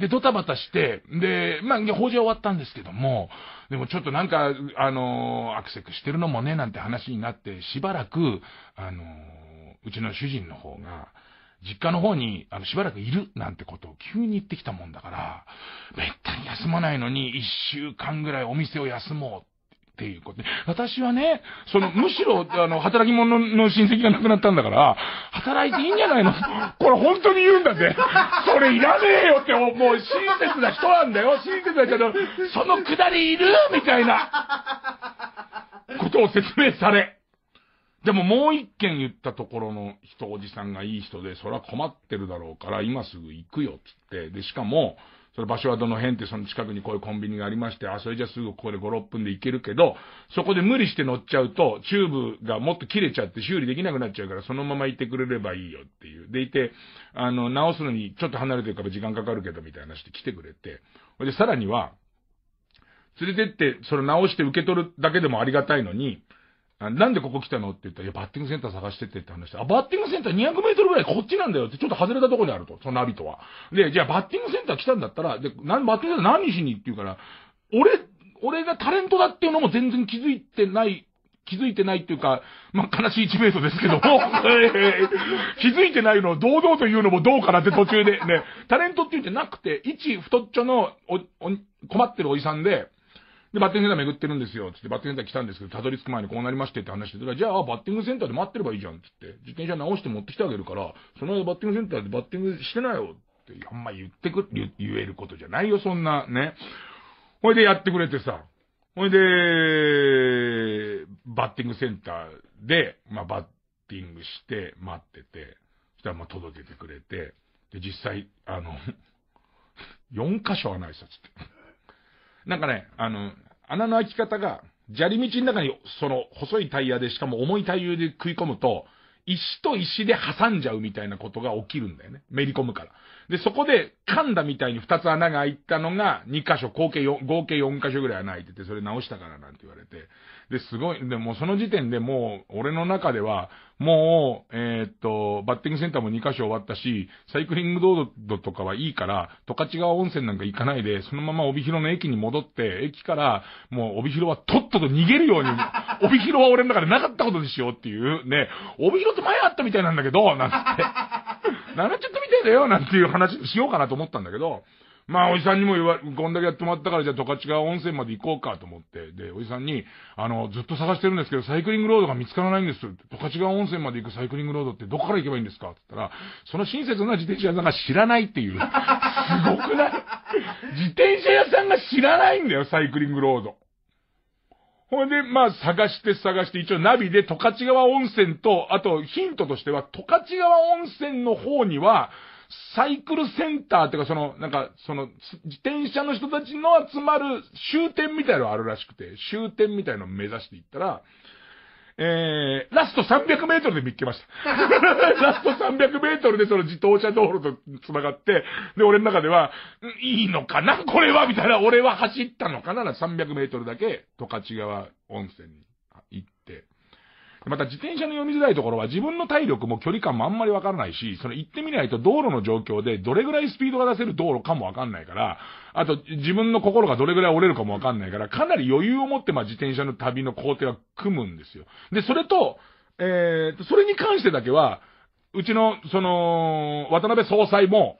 で、ドタバタして、で、まあ、法事は終わったんですけども、でもちょっとなんか、あの、アクセクしてるのもね、なんて話になって、しばらく、あの、うちの主人の方が、実家の方に、あの、しばらくいるなんてことを急に言ってきたもんだから、めったに休まないのに、一週間ぐらいお店を休もうっていうことで。私はね、その、むしろ、あの、働き者の親戚が亡くなったんだから、働いていいんじゃないのこれ本当に言うんだぜ。それいらねえよって、もう親切な人なんだよ。親切な人だそのくだりいるみたいな、ことを説明され。でももう一件言ったところの人、おじさんがいい人で、そら困ってるだろうから、今すぐ行くよ、つって。で、しかも、それ場所はどの辺ってその近くにこういうコンビニがありまして、あ、それじゃすぐここで5、6分で行けるけど、そこで無理して乗っちゃうと、チューブがもっと切れちゃって修理できなくなっちゃうから、そのまま行ってくれればいいよっていう。でいて、あの、直すのにちょっと離れてるから時間かかるけど、みたいな話で来てくれて。で、さらには、連れてって、それ直して受け取るだけでもありがたいのに、なんでここ来たのって言ったら、いや、バッティングセンター探してってって話して、あ、バッティングセンター200メートルぐらいこっちなんだよって、ちょっと外れたとこにあると、そのナビとは。で、じゃあバッティングセンター来たんだったら、で、なん、バッティングセンター何しにって言うから、俺、俺がタレントだっていうのも全然気づいてない、気づいてないっていうか、まあ、悲しい1名ートですけども、気づいてないのを堂々と言うのもどうかなって途中でね、タレントって言ってなくて、一太っちょのお、お、困ってるおじさんで、で、バッティングセンター巡ってるんですよ、つって、バッティングセンター来たんですけど、たどり着く前にこうなりましてって話してたら、じゃあ、バッティングセンターで待ってればいいじゃん、つって、自転車直して持ってきてあげるから、その間バッティングセンターでバッティングしてなよ、って、あんま言ってく、言えることじゃないよ、そんな、ね。ほいでやってくれてさ、ほいで、バッティングセンターで、まあ、バッティングして待ってて、そしたらまあ届けてくれて、で、実際、あの4 箇所アナ挨拶って。なんかね、あの、穴の開き方が、砂利道の中に、その、細いタイヤで、しかも重いタイヤで食い込むと、石と石で挟んじゃうみたいなことが起きるんだよね。めり込むから。で、そこで噛んだみたいに2つ穴が開いたのが2箇所、合計4、合計4箇所ぐらい穴開いてて、それ直したからなんて言われて。で、すごい、でもその時点でもう、俺の中では、もう、えー、っと、バッティングセンターも2箇所終わったし、サイクリング道路とかはいいから、十勝川温泉なんか行かないで、そのまま帯広の駅に戻って、駅から、もう帯広はとっとと逃げるように帯広は俺の中でなかったことにしようっていう、ね、帯広って前あったみたいなんだけど、なんつって。な っちゃったみたいだよ、なんていう話しようかなと思ったんだけど、まあ、おじさんにも言わ、こんだけやってもらったから、じゃあ、十勝川温泉まで行こうかと思って、で、おじさんに、あの、ずっと探してるんですけど、サイクリングロードが見つからないんです十勝川温泉まで行くサイクリングロードってどこから行けばいいんですかって言ったら、その親切な自転車屋さんが知らないっていう。すごくない自転車屋さんが知らないんだよ、サイクリングロード。ほんで、まあ、探して探して、一応ナビで十勝川温泉と、あとヒントとしては、十勝川温泉の方には、サイクルセンターっていうか、その、なんか、その、自転車の人たちの集まる終点みたいのあるらしくて、終点みたいのを目指していったら、えー、ラスト300メートルで見つけました。ラスト300メートルでその自動車道路と繋がって、で、俺の中では、いいのかなこれはみたいな、俺は走ったのかな ?300 メートルだけ、十勝川温泉に。また自転車の読みづらいところは自分の体力も距離感もあんまりわからないし、その行ってみないと道路の状況でどれぐらいスピードが出せる道路かもわかんないから、あと自分の心がどれぐらい折れるかもわかんないから、かなり余裕を持ってま自転車の旅の工程は組むんですよ。で、それと、えー、それに関してだけは、うちの、その、渡辺総裁も、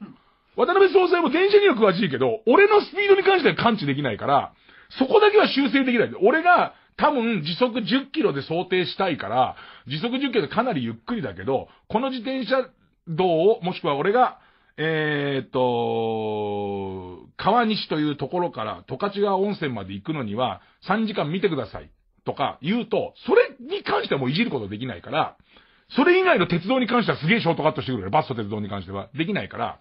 渡辺総裁も電車には詳しいけど、俺のスピードに関しては感知できないから、そこだけは修正できない。俺が、多分時速10キロで想定したいから、時速10キロでかなりゆっくりだけど、この自転車道を、もしくは俺が、えー、っと、川西というところから十勝川温泉まで行くのには3時間見てくださいとか言うと、それに関してはもういじることできないから、それ以外の鉄道に関してはすげえショートカットしてくるよ。バスと鉄道に関してはできないから、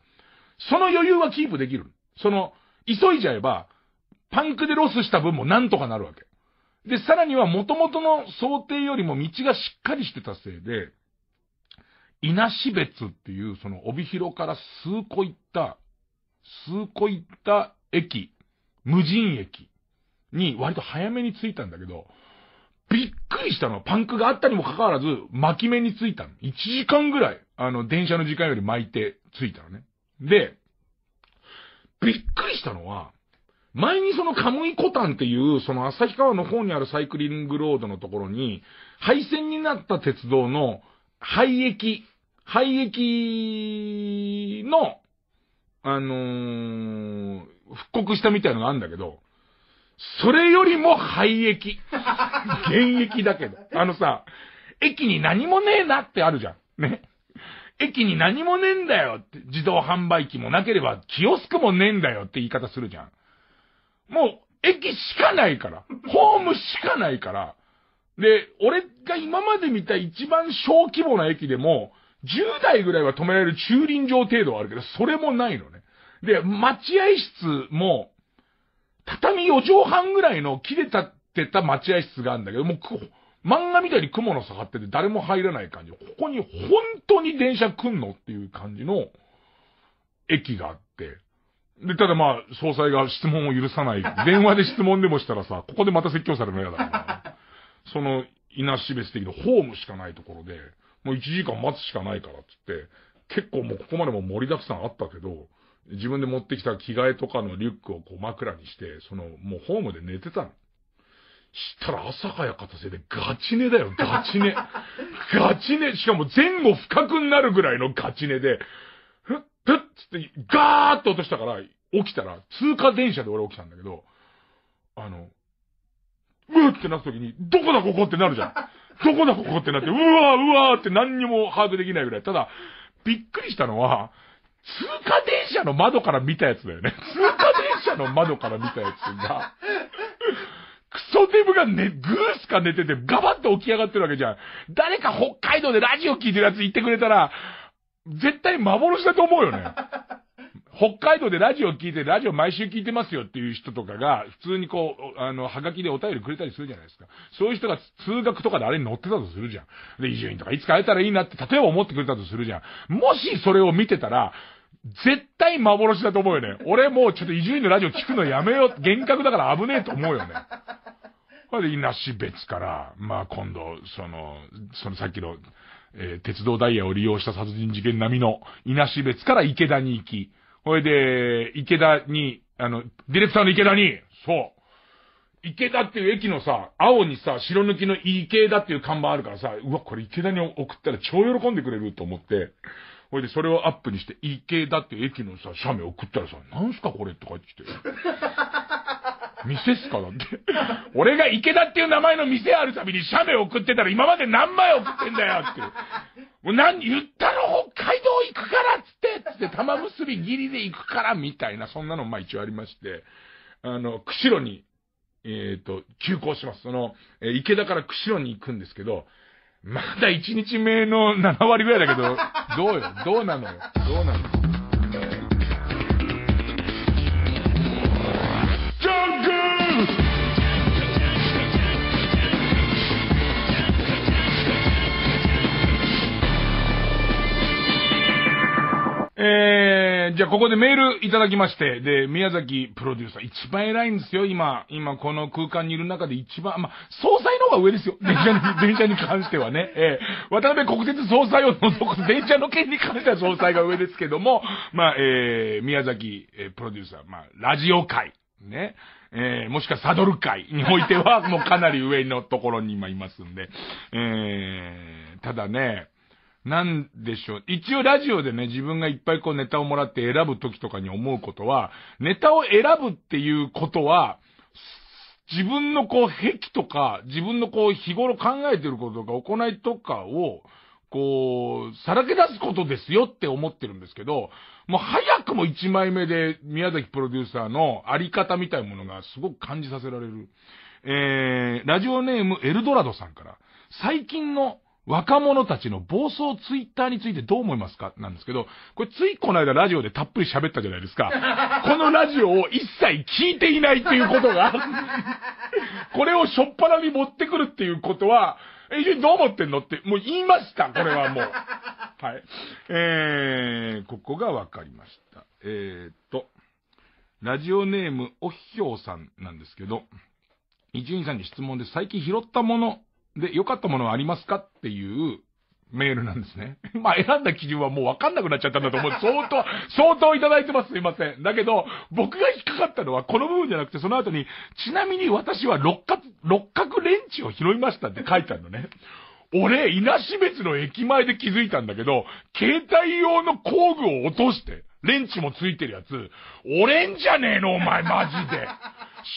その余裕はキープできる。その、急いじゃえば、パンクでロスした分もなんとかなるわけ。で、さらには元々の想定よりも道がしっかりしてたせいで、稲し別っていう、その帯広から数個行った、数個行った駅、無人駅に割と早めに着いたんだけど、びっくりしたの。パンクがあったにもかかわらず、巻き目に着いたの。1時間ぐらい、あの、電車の時間より巻いて着いたのね。で、びっくりしたのは、前にそのカムイコタンっていう、その旭川の方にあるサイクリングロードのところに、廃線になった鉄道の廃駅、廃駅の、あのー、復刻したみたいのがあるんだけど、それよりも廃駅。現役だけど。あのさ、駅に何もねえなってあるじゃん。ね。駅に何もねえんだよって、自動販売機もなければ、キオスクもねえんだよって言い方するじゃん。もう、駅しかないから。ホームしかないから。で、俺が今まで見た一番小規模な駅でも、10台ぐらいは止められる駐輪場程度はあるけど、それもないのね。で、待合室も、畳4畳半ぐらいの切れたってた待合室があるんだけど、もう、漫画みたいに雲の下がってて誰も入らない感じ。ここに本当に電車来んのっていう感じの駅があって。で、ただまあ、総裁が質問を許さない。電話で質問でもしたらさ、ここでまた説教されるの嫌だから、その、稲しべつ的なホームしかないところで、もう1時間待つしかないからっつって、結構もうここまでも盛りだくさんあったけど、自分で持ってきた着替えとかのリュックをこう枕にして、その、もうホームで寝てたの。したら朝早かったせいでガチ寝だよ、ガチ寝。ガチ寝。しかも前後不覚になるぐらいのガチ寝で、えっつって、ガーって落としたから、起きたら、通過電車で俺起きたんだけど、あの、うーってなった時に、どこだここってなるじゃん。どこだここってなって、うわーうわーって何にも把握できないぐらい。ただ、びっくりしたのは、通過電車の窓から見たやつだよね。通過電車の窓から見たやつが、クソデブがね、グースか寝ててガバッと起き上がってるわけじゃん。誰か北海道でラジオ聞いてるやつ言ってくれたら、絶対幻だと思うよね。北海道でラジオ聞いて、ラジオ毎週聞いてますよっていう人とかが、普通にこう、あの、はがきでお便りくれたりするじゃないですか。そういう人が通学とかであれに乗ってたとするじゃん。で、伊集院とかいつか会えたらいいなって、例えば思ってくれたとするじゃん。もしそれを見てたら、絶対幻だと思うよね。俺もうちょっと伊集院のラジオ聞くのやめよう。幻覚だから危ねえと思うよね。これで、いなし別から、まあ今度、その、そのさっきの、えー、鉄道ダイヤを利用した殺人事件並みの稲し別から池田に行き、ほいで、池田に、あの、ディレクターの池田に、そう、池田っていう駅のさ、青にさ、白抜きの池田っていう看板あるからさ、うわ、これ池田に送ったら超喜んでくれると思って、ほいで、それをアップにして、池田って駅のさ、写メ送ったらさ、なんすかこれとか言ってきて。店っすかだって。俺が池田っていう名前の店あるたびに写メ送ってたら今まで何枚送ってんだよって。もう何、言ったの北海道行くからっつってつって玉結びギリで行くからみたいな、そんなのまあ一応ありまして、あの、釧路に、えっ、ー、と、急行します。その、え池田から釧路に行くんですけど、まだ1日目の7割ぐらいだけど、どうよどうなのよどうなのえー、じゃあここでメールいただきまして、で、宮崎プロデューサー、一番偉いんですよ、今。今この空間にいる中で一番、ま総裁の方が上ですよ。電車に、電車に関してはね。えー、渡辺国鉄総裁を除く電車の件に関しては総裁が上ですけども、まあ、えー、宮崎、えー、プロデューサー、まあ、ラジオ界、ね。えー、もしくはサドル界においては、もうかなり上のところに今いますんで。えー、ただね、なんでしょう。一応ラジオでね、自分がいっぱいこうネタをもらって選ぶ時とかに思うことは、ネタを選ぶっていうことは、自分のこう、癖とか、自分のこう、日頃考えてることとか、行いとかを、こう、さらけ出すことですよって思ってるんですけど、もう早くも1枚目で宮崎プロデューサーのあり方みたいなものがすごく感じさせられる。えー、ラジオネームエルドラドさんから、最近の若者たちの暴走ツイッターについてどう思いますかなんですけど、これついこの間ラジオでたっぷり喋ったじゃないですか。このラジオを一切聞いていないっていうことが これをしょっぱなに持ってくるっていうことは、え、どう思ってんのって、もう言いました、これはもう。はい。えー、ここがわかりました。えー、っと、ラジオネーム、おひょうさんなんですけど、伊集院さんに質問で最近拾ったもので、良かったものはありますかっていうメールなんですね。まあ、選んだ基準はもうわかんなくなっちゃったんだと思う。相当、相当いただいてます。すいません。だけど、僕が引っかかったのは、この部分じゃなくて、その後に、ちなみに私は六角、六角レンチを拾いましたって書いてあるのね。俺、稲市別の駅前で気づいたんだけど、携帯用の工具を落として、レンチもついてるやつ、俺んじゃねえの、お前、マジで。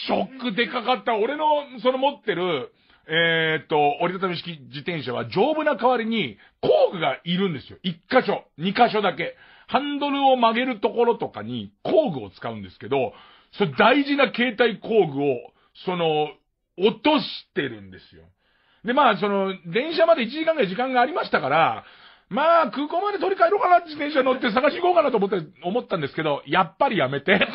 ショックでかかった。俺の、その持ってる、えー、っと、折りたたみ式自転車は丈夫な代わりに工具がいるんですよ。一箇所、二箇所だけ。ハンドルを曲げるところとかに工具を使うんですけど、それ大事な携帯工具を、その、落としてるんですよ。で、まあ、その、電車まで1時間ぐらい時間がありましたから、まあ、空港まで取り替えろかな、自転車乗って探し行こうかなと思って、思ったんですけど、やっぱりやめて。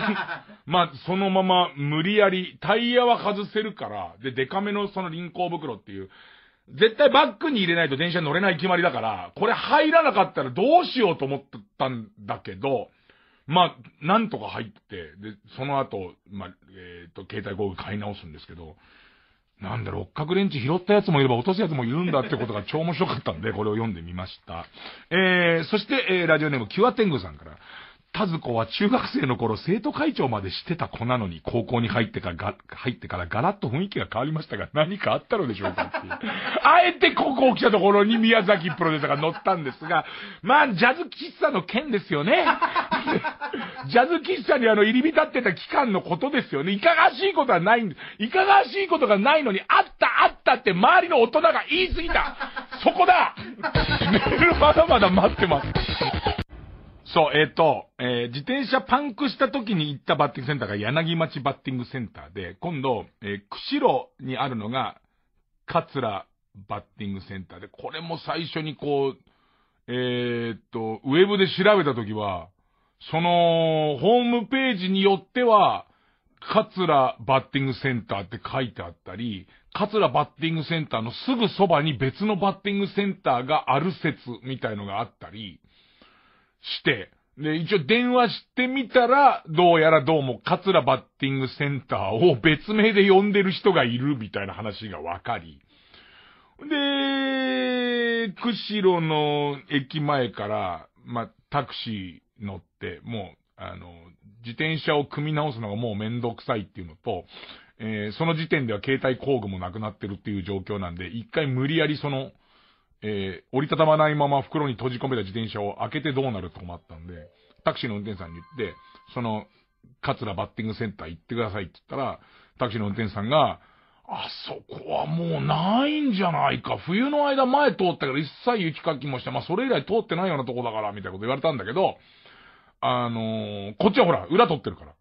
まあ、そのまま無理やり、タイヤは外せるから、で、デカめのその輪行袋っていう、絶対バッグに入れないと電車乗れない決まりだから、これ入らなかったらどうしようと思ったんだけど、まあ、なんとか入って、で、その後、まあ、えっ、ー、と、携帯工具買い直すんですけど、なんだろ六角レンチ拾ったやつもいれば落とすやつもいるんだってことが超面白かったんで、これを読んでみました。えー、そして、えー、ラジオネームキュアテングさんから、田津子は中学生の頃生徒会長までしてた子なのに、高校に入ってからが、入ってからガラッと雰囲気が変わりましたが、何かあったのでしょうかっていう。あえてここ来たところに宮崎プロデューサーが乗ったんですが、まあ、ジャズ喫茶の件ですよね。ジャズ喫茶にあの、入り浸ってた期間のことですよね。いかがわしいことはないいかがわしいことがないのに、あったあったって周りの大人が言い過ぎた。そこだメールまだまだ待ってます。そう、えっ、ー、と、えー、自転車パンクした時に行ったバッティングセンターが柳町バッティングセンターで、今度、えー、釧路にあるのが、桂バッティングセンターで、これも最初にこう、えー、っと、ウェブで調べた時は、その、ホームページによっては、桂バッティングセンターって書いてあったり、桂バッティングセンターのすぐそばに別のバッティングセンターがある説みたいのがあったり、して、で、一応電話してみたら、どうやらどうも、カツラバッティングセンターを別名で呼んでる人がいるみたいな話がわかり。で、釧路の駅前から、ま、タクシー乗って、もう、あの、自転車を組み直すのがもうめんどくさいっていうのと、えー、その時点では携帯工具もなくなってるっていう状況なんで、一回無理やりその、えー、折りたたまないまま袋に閉じ込めた自転車を開けてどうなると困ったんで、タクシーの運転手さんに言って、その、桂バッティングセンター行ってくださいって言ったら、タクシーの運転手さんが、あそこはもうないんじゃないか。冬の間前通ったけど一切雪かきもして、まあそれ以来通ってないようなとこだから、みたいなこと言われたんだけど、あのー、こっちはほら、裏取ってるから。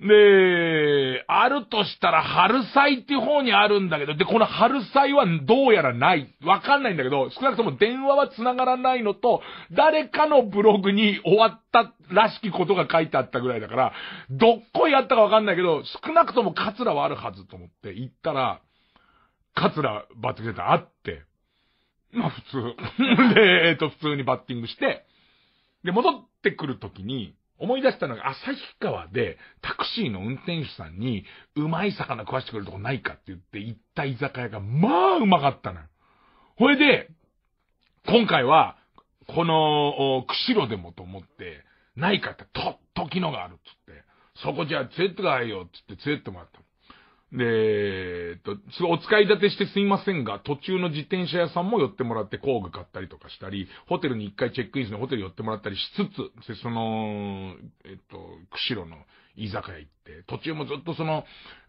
で、あるとしたら春菜っていう方にあるんだけど、で、この春菜はどうやらない。わかんないんだけど、少なくとも電話は繋がらないのと、誰かのブログに終わったらしきことが書いてあったぐらいだから、どっこいあったかわかんないけど、少なくともカツラはあるはずと思って行ったら、カツラバッティングセンターあって、まあ普通。で、えっ、ー、と、普通にバッティングして、で、戻ってくるときに、思い出したのが旭川でタクシーの運転手さんにうまい魚食わしてくれるとこないかって言って行った居酒屋がまあうまかったのよ。ほいで、今回はこの釧路でもと思ってないかってと、時のがあるっつって、そこじゃあ連れてがいよっつって連れてもらったの。で、えっと、っとお使い立てしてすいませんが、途中の自転車屋さんも寄ってもらって工具買ったりとかしたり、ホテルに一回チェックインしてホテル寄ってもらったりしつつ、で、その、えっと、釧路の居酒屋行って、途中もずっとその、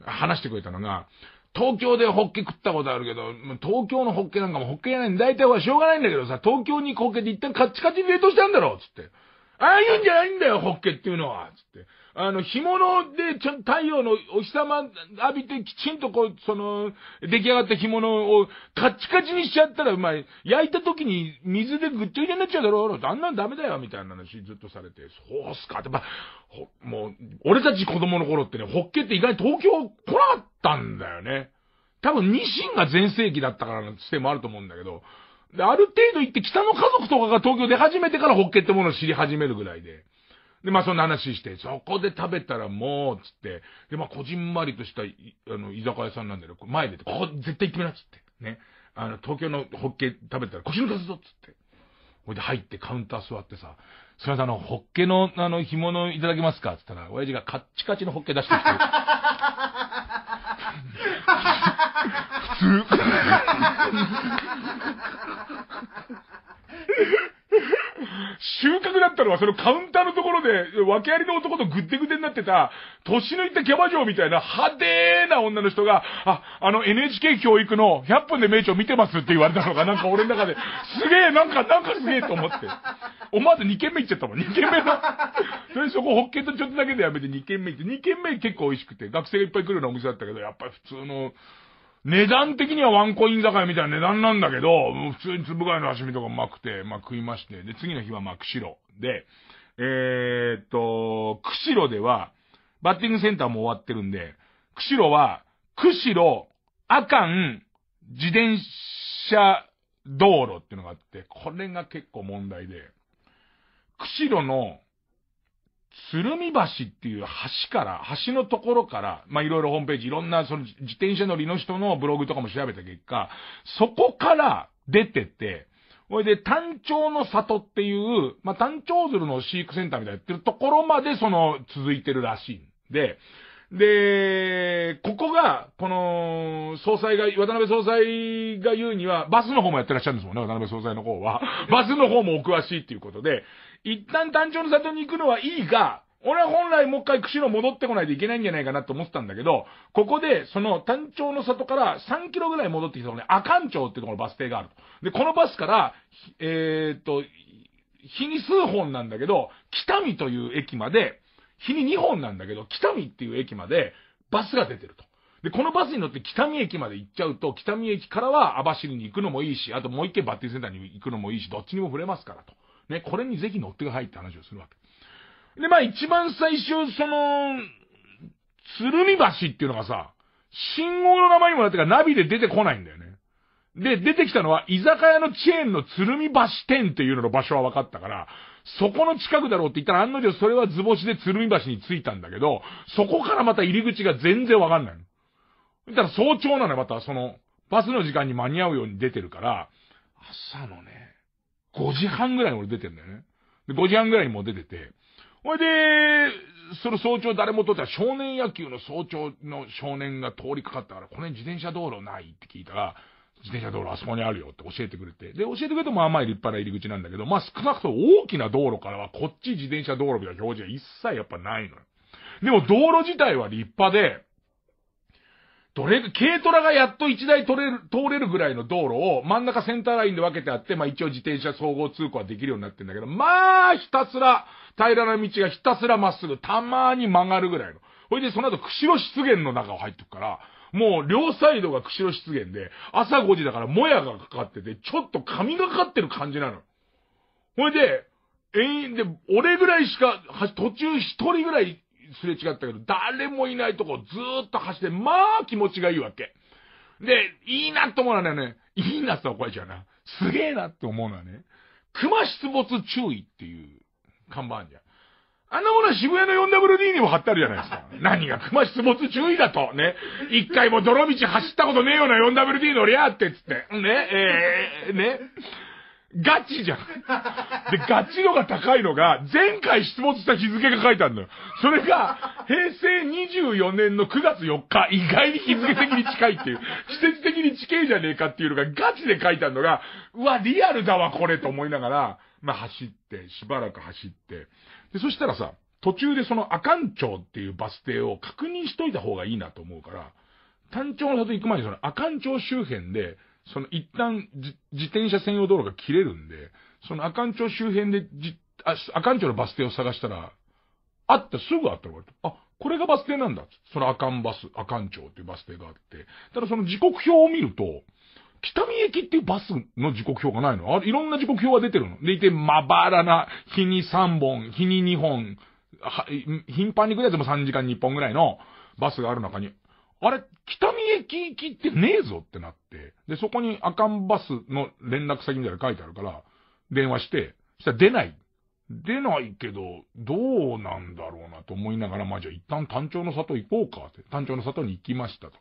話してくれたのが、東京でホッケ食ったことあるけど、東京のホッケなんかもホッケじゃないんだ、大体はしょうがないんだけどさ、東京にホッケで一旦カッチカチに冷凍したんだろつって。ああいうんじゃないんだよ、ホッケっていうのはつって。あの、干物で、ちょ、太陽のお日様浴びて、きちんとこう、その、出来上がった干物を、カッチカチにしちゃったら、うまい、焼いた時に水でぐっちょ入れになっちゃうだろう、あんなんダメだよ、みたいな話ずっとされて、そうっすかでて、もう、俺たち子供の頃ってね、ホッケって意外に東京来なかったんだよね。多分、ニシンが全盛期だったからのつてもあると思うんだけど、で、ある程度行って北の家族とかが東京出始めてからホッケってものを知り始めるぐらいで。で、まあそんな話して、そこで食べたらもう、つって、で、まあこじんまりとした、あの、居酒屋さんなんだけど、前でここ絶対行ってみな、つって。ね。あの、東京のホッケ食べたら腰抜かすぞ、つって。ほいで入ってカウンター座ってさ、すみません、あの、ホッケの、あの、干物いただけますかつったら、親父がカッチカチのホッケ出してきて。普通。収穫だったのは、そのカウンターのところで、訳ありの男とぐってぐてになってた、年のいったキャバ嬢みたいな派手な女の人が、あ、あの NHK 教育の100分で名著見てますって言われたのが、なんか俺の中で、すげえ、なんか、なんかすげえと思って。思わず2軒目行っちゃったもん、2軒目の。それそこ、ホッケとちょっとだけでやめて2軒目行って、2軒目結構美味しくて、学生がいっぱい来るようなお店だったけど、やっぱり普通の、値段的にはワンコイン酒屋みたいな値段なんだけど、普通に粒貝の刺身とかうまくて、まあ食いまして、で、次の日はまあ釧路。で、えー、っと、釧路では、バッティングセンターも終わってるんで、釧路は、釧路、阿寒、自転車道路っていうのがあって、これが結構問題で、釧路の鶴見橋っていう橋から、橋のところから、ま、いろいろホームページ、いろんなその自転車乗りの人のブログとかも調べた結果、そこから出てて、ほいで、単調の里っていう、まあ、単調鶴の飼育センターみたいなやってるところまで、その、続いてるらしいんで、で、ここが、この、総裁が、渡辺総裁が言うには、バスの方もやってらっしゃるんですもんね、渡辺総裁の方は。バスの方もお詳しいっていうことで、一旦単調の里に行くのはいいが、俺は本来もう一回釧路戻ってこないといけないんじゃないかなと思ってたんだけど、ここで、その単調の里から3キロぐらい戻ってきたのね、阿寒町ってところバス停があるで、このバスから、えー、っと、日に数本なんだけど、北見という駅まで、日に2本なんだけど、北見っていう駅までバスが出てると。で、このバスに乗って北見駅まで行っちゃうと、北見駅からは網走に行くのもいいし、あともう一軒バッティングセンターに行くのもいいし、どっちにも触れますからと。ね、これにぜひ乗ってくださいって話をするわけ。で、まあ一番最初、その、鶴見橋っていうのがさ、信号の名前にもなってからナビで出てこないんだよね。で、出てきたのは、居酒屋のチェーンの鶴見橋店っていうのの場所は分かったから、そこの近くだろうって言ったら案の定それは図星で鶴見橋に着いたんだけど、そこからまた入り口が全然わかんないの。したら早朝なのよ、またその、バスの時間に間に合うように出てるから、朝のね、5時半ぐらいに俺出てんだよね。で、5時半ぐらいにもう出てて、ほいで、その早朝誰も通ったら少年野球の早朝の少年が通りかかったから、この辺自転車道路ないって聞いたら、自転車道路あそこにあるよって教えてくれて。で、教えてくれても甘い立派な入り口なんだけど、まあ、少なくとも大きな道路からはこっち自転車道路みたいな表示は一切やっぱないのよ。でも道路自体は立派で、どれ、軽トラがやっと一台取れる、通れるぐらいの道路を真ん中センターラインで分けてあって、まあ一応自転車総合通行はできるようになってんだけど、まあひたすら平らな道がひたすらまっすぐ、たまーに曲がるぐらいの。ほいでその後釧路湿原の中を入ってくから、もう両サイドが釧路湿原で、朝5時だからもやがかかってて、ちょっと髪がかってる感じなの。ほいで、えで、俺ぐらいしか、途中一人ぐらいすれ違ったけど、誰もいないとこずーっと走って、まあ気持ちがいいわけ。で、いいなと思うのはね、いいなって怒られちゃうな。すげえなって思うのはね、熊出没注意っていう看板じゃん。あんなものは渋谷の 4WD にも貼ってあるじゃないですか。何が熊出没注意だと。ね。一回も泥道走ったことねえような 4WD 乗りやって、つって。ね、えー、ね。ガチじゃん。で、ガチのが高いのが、前回出没した日付が書いてあるのよ。それが、平成24年の9月4日、意外に日付的に近いっていう、季節的に近いじゃねえかっていうのがガチで書いてあるのが、うわ、リアルだわ、これ、と思いながら、まあ、走って、しばらく走って。で、そしたらさ、途中でその阿寒町っていうバス停を確認しといた方がいいなと思うから、単調の里行く前にその阿寒町周辺で、その一旦自転車専用道路が切れるんで、その阿寒町周辺でじ、あ、阿寒町のバス停を探したら、あってすぐあったのかあ、これがバス停なんだ。その阿寒バス、阿寒町っていうバス停があって。ただその時刻表を見ると、北見駅っていうバスの時刻表がないのあいろんな時刻表が出てるの。でいて、まばらな、日に3本、日に2本、は、頻繁に来るやつも3時間に1本ぐらいのバスがある中に、あれ、北見駅行きってねえぞってなって、で、そこにアカンバスの連絡先みたいなの書いてあるから、電話して、したら出ない。出ないけど、どうなんだろうなと思いながら、まあ、じゃあ一旦単調の里行こうかって、単調の里に行きましたと。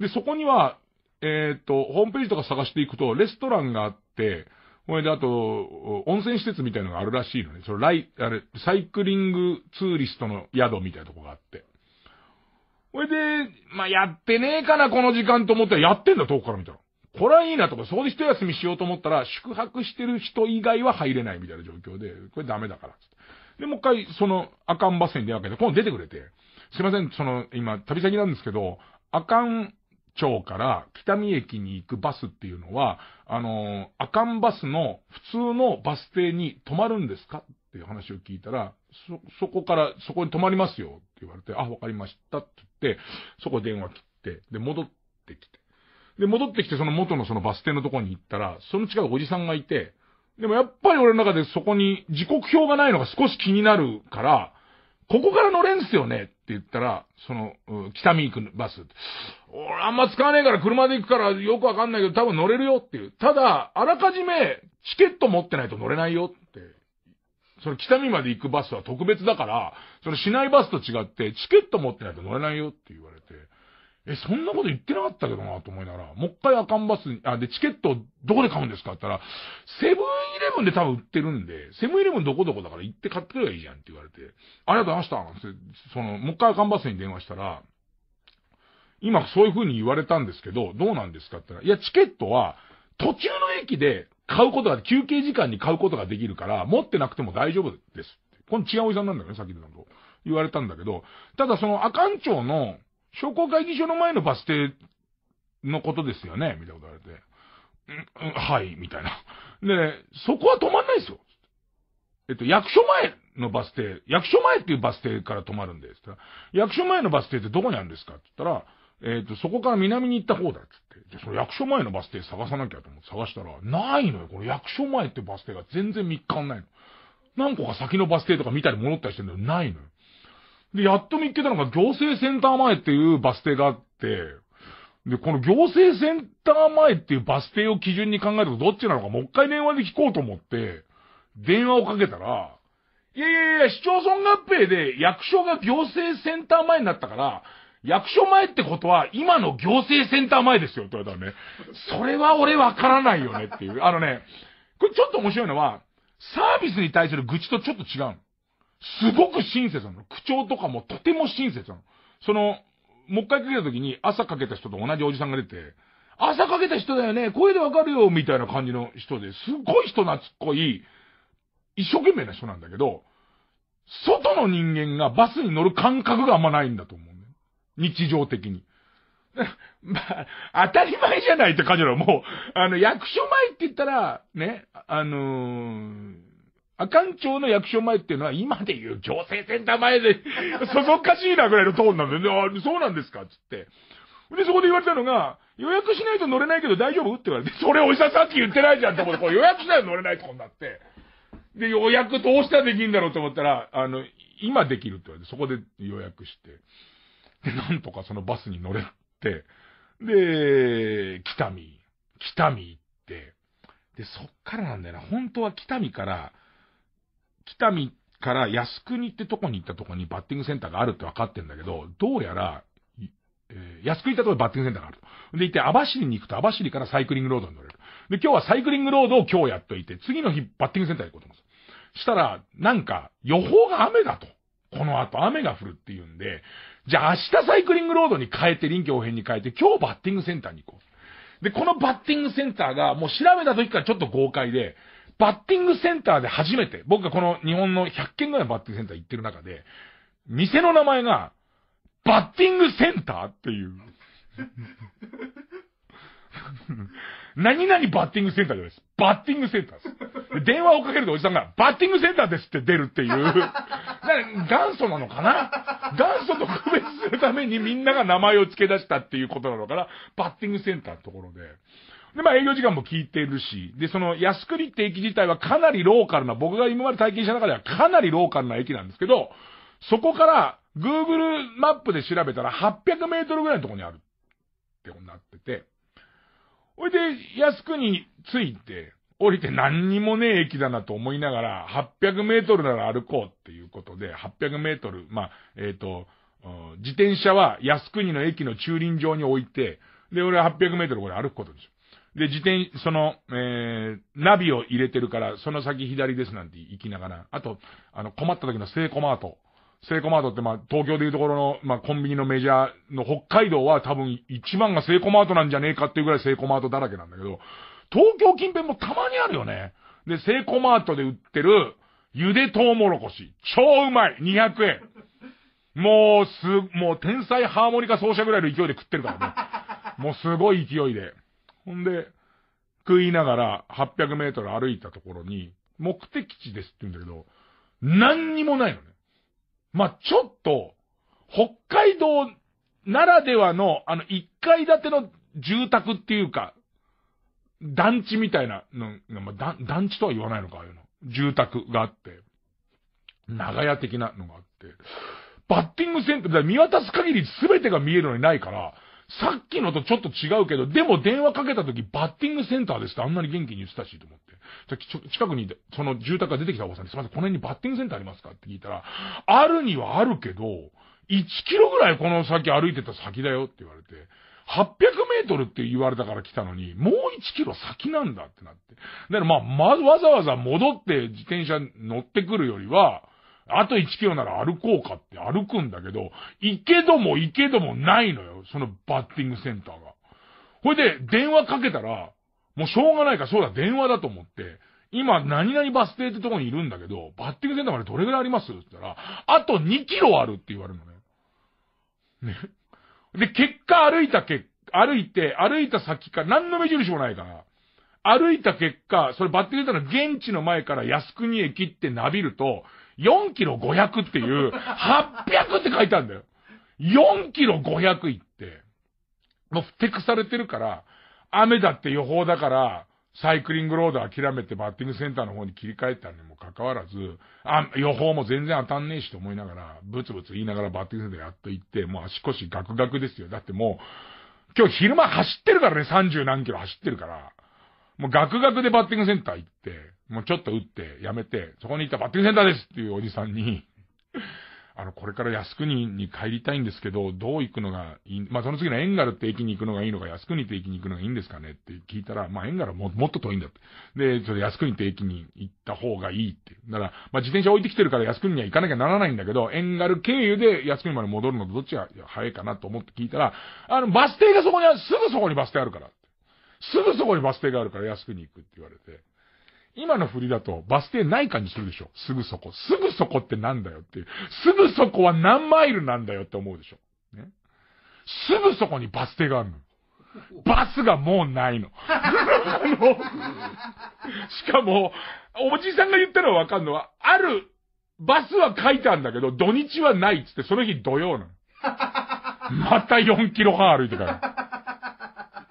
で、そこには、えっ、と、ホームページとか探していくと、レストランがあって、これであと、温泉施設みたいのがあるらしいのね。そのライ、あれ、サイクリングツーリストの宿みたいなとこがあって。これで、まあ、やってねえかな、この時間と思ったら、やってんだ、遠くから見たら。これはいいなとか、そこで一休みしようと思ったら、宿泊してる人以外は入れないみたいな状況で、これダメだから、で、もう一回、その、アカンバスに出るわけで、今度出てくれて、すいません、その、今、旅先なんですけど、アカン町から北見駅に行くバスっていうのは、あのー、アカンバスの普通のバス停に止まるんですかっていう話を聞いたら、そ、そこから、そこに止まりますよって言われて、あ、わかりましたって言って、そこ電話切って、で、戻ってきて。で、戻ってきてその元のそのバス停のとこに行ったら、その近くおじさんがいて、でもやっぱり俺の中でそこに時刻表がないのが少し気になるから、ここから乗れんすよねって言ったら、その、北見行くバス。俺あんま使わねえから車で行くからよくわかんないけど多分乗れるよっていう。ただ、あらかじめチケット持ってないと乗れないよって。その北見まで行くバスは特別だから、その市内バスと違ってチケット持ってないと乗れないよって言われて、え、そんなこと言ってなかったけどなと思いながら、もう一回アカンバスに、あ、で、チケットどこで買うんですかって言ったら、セブンイレブンで多分売ってるんで、セブンイレブンどこどこだから行って買ってくればいいじゃんって言われて、ありがとうございました。その、もう一回アカンバスに電話したら、今そういう風に言われたんですけど、どうなんですかって言ったら、いや、チケットは、途中の駅で買うことが、休憩時間に買うことができるから、持ってなくても大丈夫です。この違うおじさんなんだよね、さっきのと。言われたんだけど、ただその阿寒町の商工会議所の前のバス停のことですよね、みたいなこと言われて。うん、うん、はい、みたいな。で、そこは止まんないですよ。えっと、役所前のバス停、役所前っていうバス停から止まるんです。役所前のバス停ってどこにあるんですかって言ったら、えっ、ー、と、そこから南に行った方だっつって。で、その役所前のバス停探さなきゃと思って探したら、ないのよ。この役所前ってバス停が全然見っかんないの。何個か先のバス停とか見たり戻ったりしてんのよ。ないのよ。で、やっと見っけたのが行政センター前っていうバス停があって、で、この行政センター前っていうバス停を基準に考えるとどっちなのかもう一回電話で聞こうと思って、電話をかけたら、いやいやいや、市町村合併で役所が行政センター前になったから、役所前ってことは、今の行政センター前ですよって言われたらね、それは俺わからないよねっていう。あのね、これちょっと面白いのは、サービスに対する愚痴とちょっと違うの。すごく親切なの。口調とかもとても親切なの。その、もう一回かけた時に朝かけた人と同じおじさんが出て、朝かけた人だよね、声でわかるよ、みたいな感じの人で、すごい人懐っこい、一生懸命な人なんだけど、外の人間がバスに乗る感覚があんまないんだと思う。日常的に。まあ、当たり前じゃないって感じだろ、もう。あの、役所前って言ったら、ね、あのー、ちょ町の役所前っていうのは今で言う行政センター前で、そそっかしいなぐらいのトーンなんで、ね、あそうなんですかつって。で、そこで言われたのが、予約しないと乗れないけど大丈夫って言われて、それお医者さんって言ってないじゃんと思って、これ予約しないと乗れないとこになって。で、予約どうしたらできるんだろうと思ったら、あの、今できるって言われて、そこで予約して。で、なんとかそのバスに乗れって、で、北見、北見行って、で、そっからなんだよな。本当は北見から、北見から靖国ってとこに行ったとこにバッティングセンターがあるって分かってんだけど、どうやら、えー、靖国行ったとこにバッティングセンターがあると。で、行って網走に行くと網走からサイクリングロードに乗れる。で、今日はサイクリングロードを今日やっといて、次の日バッティングセンター行こうと思うんですしたら、なんか、予報が雨だと。この後雨が降るっていうんで、じゃあ明日サイクリングロードに変えて、臨機応変に変えて、今日バッティングセンターに行こう。で、このバッティングセンターがもう調べた時からちょっと豪快で、バッティングセンターで初めて、僕がこの日本の100件ぐらいのバッティングセンター行ってる中で、店の名前が、バッティングセンターっていう。何々バッティングセンターじゃないです。バッティングセンターです。電話をかけるとおじさんが、バッティングセンターですって出るっていう。だ 元祖なのかな元祖と区別するためにみんなが名前を付け出したっていうことなのかなバッティングセンターてところで。で、まあ営業時間も聞いてるし、で、その安栗って駅自体はかなりローカルな、僕が今まで体験した中ではかなりローカルな駅なんですけど、そこから Google マップで調べたら800メートルぐらいのところにあるってことになってて、ほいで、安くに着いて、降りて何にもねえ駅だなと思いながら、800メートルなら歩こうっていうことで、800メートル、まあ、えっ、ー、と、自転車は靖国の駅の駐輪場に置いて、で、俺は800メートルこれ歩くことでしょ。で、自転、その、えー、ナビを入れてるから、その先左ですなんて行きながら、あと、あの、困った時のセイコマート。セイコマートって、まあ、東京でいうところの、まあ、コンビニのメジャーの北海道は多分一番がセイコマートなんじゃねえかっていうぐらいセイコマートだらけなんだけど、東京近辺もたまにあるよね。で、セイコマートで売ってる、ゆでとうもろこし。超うまい !200 円。もう、す、もう天才ハーモニカ奏者ぐらいの勢いで食ってるからね。もうすごい勢いで。ほんで、食いながら800メートル歩いたところに、目的地ですって言うんだけど、何にもないのね。まあ、ちょっと、北海道ならではの、あの、1階建ての住宅っていうか、団地みたいなの、まあ、団地とは言わないのか、ああいうの。住宅があって、長屋的なのがあって、バッティングセンター、見渡す限り全てが見えるのにないから、さっきのとちょっと違うけど、でも電話かけた時バッティングセンターですってあんなに元気に言ってたしと思って。近くに、その住宅が出てきたおばさんに、すいません、この辺にバッティングセンターありますかって聞いたら、あるにはあるけど、1キロぐらいこの先歩いてた先だよって言われて、800メートルって言われたから来たのに、もう1キロ先なんだってなって。だからまあ、ま、ずわざわざ戻って自転車乗ってくるよりは、あと1キロなら歩こうかって歩くんだけど、行けども行けどもないのよ、そのバッティングセンターが。ほいで、電話かけたら、もうしょうがないから、そうだ、電話だと思って、今、何々バス停ってとこにいるんだけど、バッティングセンターまでどれぐらいありますって言ったら、あと2キロあるって言われるのね。ね。で、結果歩いたけ、歩いて、歩いた先か、何の目印もないから、歩いた結果、それバッテリーたら現地の前から靖国駅ってなびると、4キロ500っていう、800って書いてあるんだよ。4キロ500行って、もうふてくされてるから、雨だって予報だから、サイクリングロード諦めてバッティングセンターの方に切り替えたにもかかわらず、あ、予報も全然当たんねえしと思いながら、ブツブツ言いながらバッティングセンターやっと行って、もう足腰ガクガクですよ。だってもう、今日昼間走ってるからね、30何キロ走ってるから、もうガクガクでバッティングセンター行って、もうちょっと打って、やめて、そこに行ったバッティングセンターですっていうおじさんにあの、これから靖国に帰りたいんですけど、どう行くのがいい、まあ、その次のエンガルって駅に行くのがいいのか、靖国って駅に行くのがいいんですかねって聞いたら、まあ、エンガルはももっと遠いんだって。で、っと靖国って駅に行った方がいいって。だから、まあ、自転車置いてきてるから靖国には行かなきゃならないんだけど、エンガル経由で靖国まで戻るのとどっちが早いかなと思って聞いたら、あの、バス停がそこにある、すぐそこにバス停あるから。すぐそこにバス停があるから靖国に行くって言われて。今の振りだとバス停ない感じするでしょすぐそこ。すぐそこってなんだよっていう。すぐそこは何マイルなんだよって思うでしょね。すぐそこにバス停があるの。バスがもうないの。あの、しかも、おじさんが言ったのはわかんのは、ある、バスは書いたんだけど、土日はないっつって、その日土曜なの。また4キロ半歩いてから。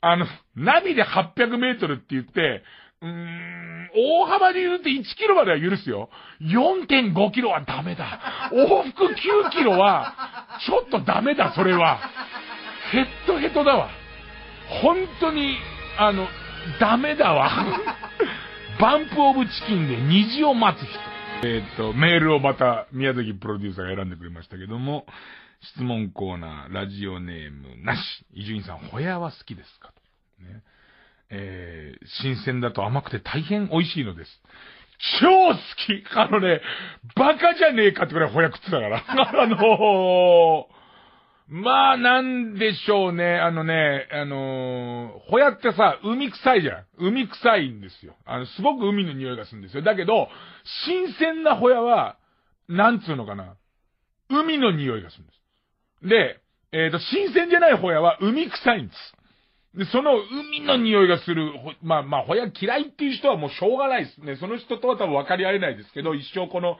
あの、ナビで800メートルって言って、うーん、大幅に言うて1キロまでは許すよ。4.5キロはダメだ。往復9キロは、ちょっとダメだ、それは。ヘッドヘッドだわ。本当に、あの、ダメだわ。バンプオブチキンで虹を待つ人。えっ、ー、と、メールをまた宮崎プロデューサーが選んでくれましたけども、質問コーナー、ラジオネームなし。伊集院さん、ホヤは好きですかと、ね。えー、新鮮だと甘くて大変美味しいのです。超好きあのね、バカじゃねえかってくらいほやくってたから。あのー、まあ、なんでしょうね。あのね、あのー、ほやってさ、海臭いじゃん。海臭いんですよ。あの、すごく海の匂いがするんですよ。だけど、新鮮なほやは、なんつうのかな。海の匂いがするんです。で、えっ、ー、と、新鮮じゃないほやは海臭いんです。で、その海の匂いがする、まあまあ、ほや嫌いっていう人はもうしょうがないですね。その人とは多分分かり合えないですけど、一生この、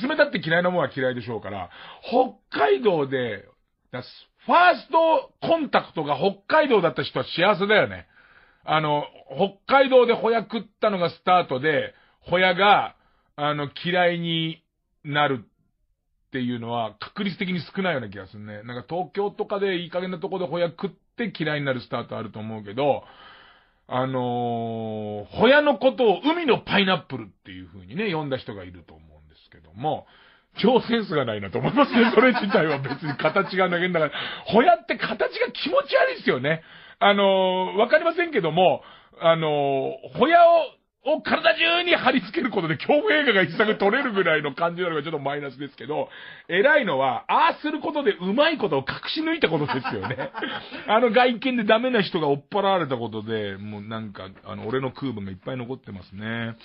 進めたって嫌いなものは嫌いでしょうから、北海道で、ファーストコンタクトが北海道だった人は幸せだよね。あの、北海道でホヤ食ったのがスタートで、ホヤが、あの、嫌いになるっていうのは確率的に少ないような気がするね。なんか東京とかでいい加減なとこでホヤ食って嫌いになるスタートあると思うけど、あのー、ホヤのことを海のパイナップルっていう風にね、呼んだ人がいると思うんですけども、超センスがないなと思いますね。それ自体は別に形が投げんだから、ホヤって形が気持ち悪いですよね。あのー、わかりませんけども、あのー、ホヤをを体中に貼り付けることで恐怖映画が一作撮れるぐらいの感じなのがちょっとマイナスですけど、偉いのは、ああすることでうまいことを隠し抜いたことですよね。あの外見でダメな人が追っ払われたことで、もうなんか、あの、俺の空母がいっぱい残ってますね。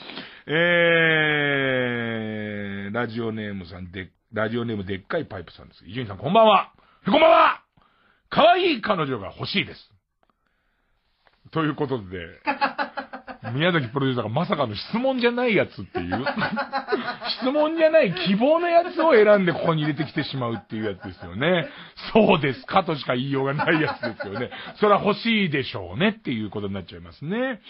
えー、ラジオネームさんで、ラジオネームでっかいパイプさんです。伊集院さんこんばんはこんばんは可愛い彼女が欲しいです。ということで、宮崎プロデューサーがまさかの質問じゃないやつっていう 質問じゃない希望のやつを選んでここに入れてきてしまうっていうやつですよね。そうですかとしか言いようがないやつですよね。それは欲しいでしょうねっていうことになっちゃいますね。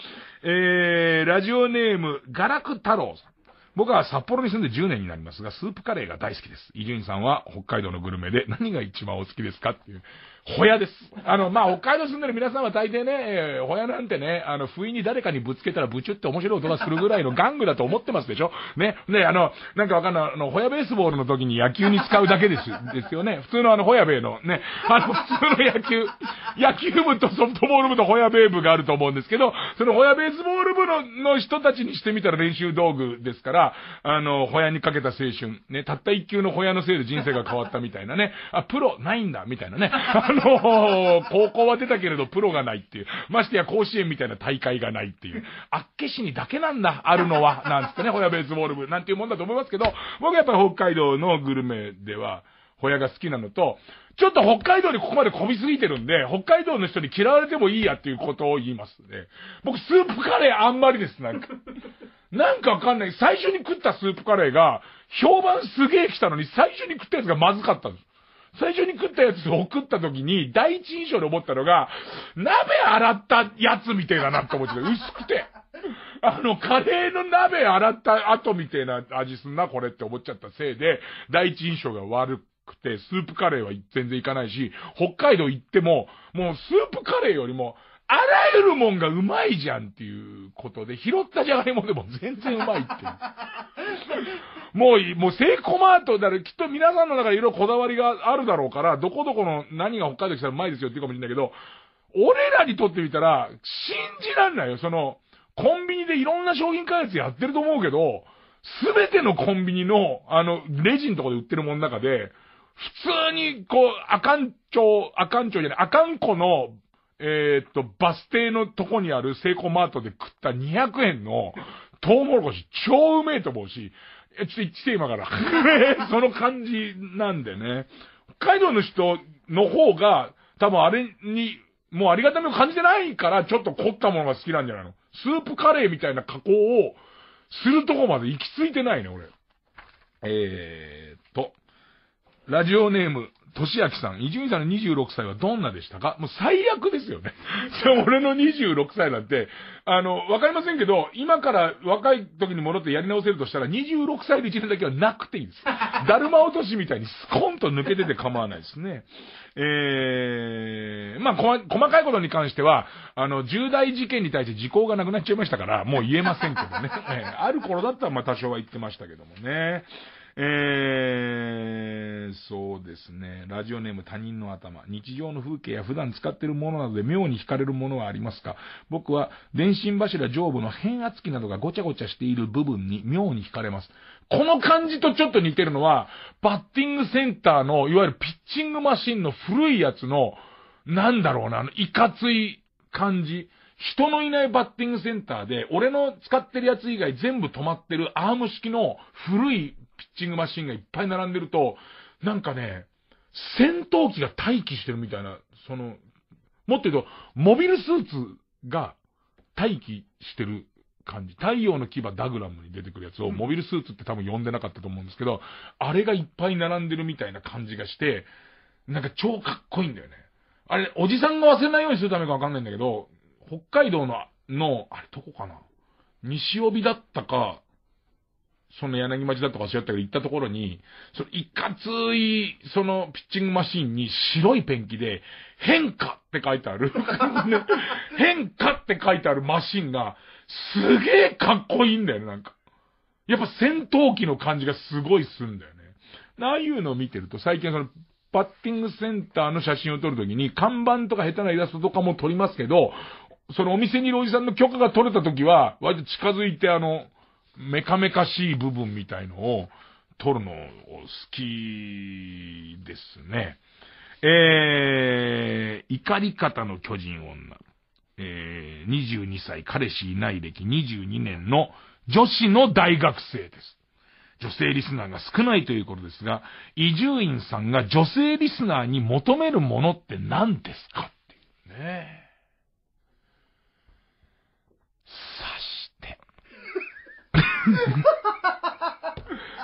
えー、ラジオネーム、ガラク太郎さん。僕は札幌に住んで10年になりますが、スープカレーが大好きです。伊集院さんは北海道のグルメで何が一番お好きですかっていう。ホヤです。あの、まあ、北海道住んでる皆さんは大抵ね、えー、ホヤなんてね、あの、不意に誰かにぶつけたらブチュって面白い音がするぐらいの玩具だと思ってますでしょね。ね、あの、なんかわかんない、あの、ホヤベースボールの時に野球に使うだけです、ですよね。普通のあの、ホヤベーのね、あの、普通の野球、野球部とソフトボール部とホヤベー部があると思うんですけど、そのホヤベースボール部の、の人たちにしてみたら練習道具ですから、あの、ホヤにかけた青春、ね、たった一級のホヤのせいで人生が変わったみたいなね、あ、プロないんだ、みたいなね。あのー、高校は出たけれどプロがないっていう。ましてや甲子園みたいな大会がないっていう。あっけしにだけなんだ、あるのは。なんつってね、ホヤベースボール部なんていうもんだと思いますけど、僕はやっぱり北海道のグルメでは、ホヤが好きなのと、ちょっと北海道にここまで混みすぎてるんで、北海道の人に嫌われてもいいやっていうことを言いますね。僕、スープカレーあんまりです、なんか。なんかわかんない。最初に食ったスープカレーが、評判すげえ来たのに、最初に食ったやつがまずかったんです。最初に食ったやつを食った時に、第一印象で思ったのが、鍋洗ったやつみたいだなって思ってた。薄くて。あの、カレーの鍋洗った後みたいな味すんな、これって思っちゃったせいで、第一印象が悪くて、スープカレーは全然いかないし、北海道行っても、もうスープカレーよりも、あらゆるもんがうまいじゃんっていうことで、拾ったじゃがいもでも全然うまいっていう。もう、もうセイコマートだら、きっと皆さんの中でいろいろこだわりがあるだろうから、どこどこの何が北海道来たらうまいですよっていうかもしれないけど、俺らにとってみたら、信じらんないよ。その、コンビニでいろんな商品開発やってると思うけど、すべてのコンビニの、あの、レジンとかで売ってるもんの中で、普通に、こう、あかんちょ、あかんちょじゃない、あかんこのえー、っと、バス停のとこにあるセイコーマートで食った200円のトウモロコシ超うめえと思うし、え、ちょっと一て今から。その感じなんでね。北海道の人の方が、多分あれに、もうありがたみを感じてないから、ちょっと凝ったものが好きなんじゃないのスープカレーみたいな加工をするとこまで行き着いてないね、俺。えー、っと、ラジオネーム、俊明さん、伊集院さんの26歳はどんなでしたかもう最悪ですよね。俺の26歳なんて、あの、わかりませんけど、今から若い時に戻ってやり直せるとしたら、26歳で1年だけはなくていいです。だるま落としみたいにスコンと抜けてて構わないですね。えー、まあ、細かいことに関しては、あの、重大事件に対して時効がなくなっちゃいましたから、もう言えませんけどね。えー、ある頃だったら、まあ、多少は言ってましたけどもね。えー、そうですね。ラジオネーム他人の頭。日常の風景や普段使っているものなどで妙に惹かれるものはありますか僕は電信柱上部の変圧器などがごちゃごちゃしている部分に妙に惹かれます。この感じとちょっと似てるのは、バッティングセンターの、いわゆるピッチングマシンの古いやつの、なんだろうな、あの、いかつい感じ。人のいないバッティングセンターで、俺の使ってるやつ以外全部止まってるアーム式の古いチングマシンがいっぱい並んでると、なんかね、戦闘機が待機してるみたいな、その、もっと言うと、モビルスーツが待機してる感じ。太陽の牙ダグラムに出てくるやつを、モビルスーツって多分呼んでなかったと思うんですけど、あれがいっぱい並んでるみたいな感じがして、なんか超かっこいいんだよね。あれ、おじさんが忘れないようにするためかわかんないんだけど、北海道の、の、あれどこかな西帯だったか、その柳町だとかしやったけど行ったところに、そのいかつい、そのピッチングマシーンに白いペンキで、変化って書いてある。変化って書いてあるマシーンが、すげえかっこいいんだよね、なんか。やっぱ戦闘機の感じがすごいすんだよね。ああいうのを見てると、最近その、バッティングセンターの写真を撮るときに、看板とか下手なイラストとかも撮りますけど、そのお店におじさんの許可が取れたときは、割と近づいてあの、メカメカしい部分みたいのを撮るのを好きですね。えー、怒り方の巨人女。えー、22歳、彼氏いない歴22年の女子の大学生です。女性リスナーが少ないということですが、伊集院さんが女性リスナーに求めるものって何ですかっていうね。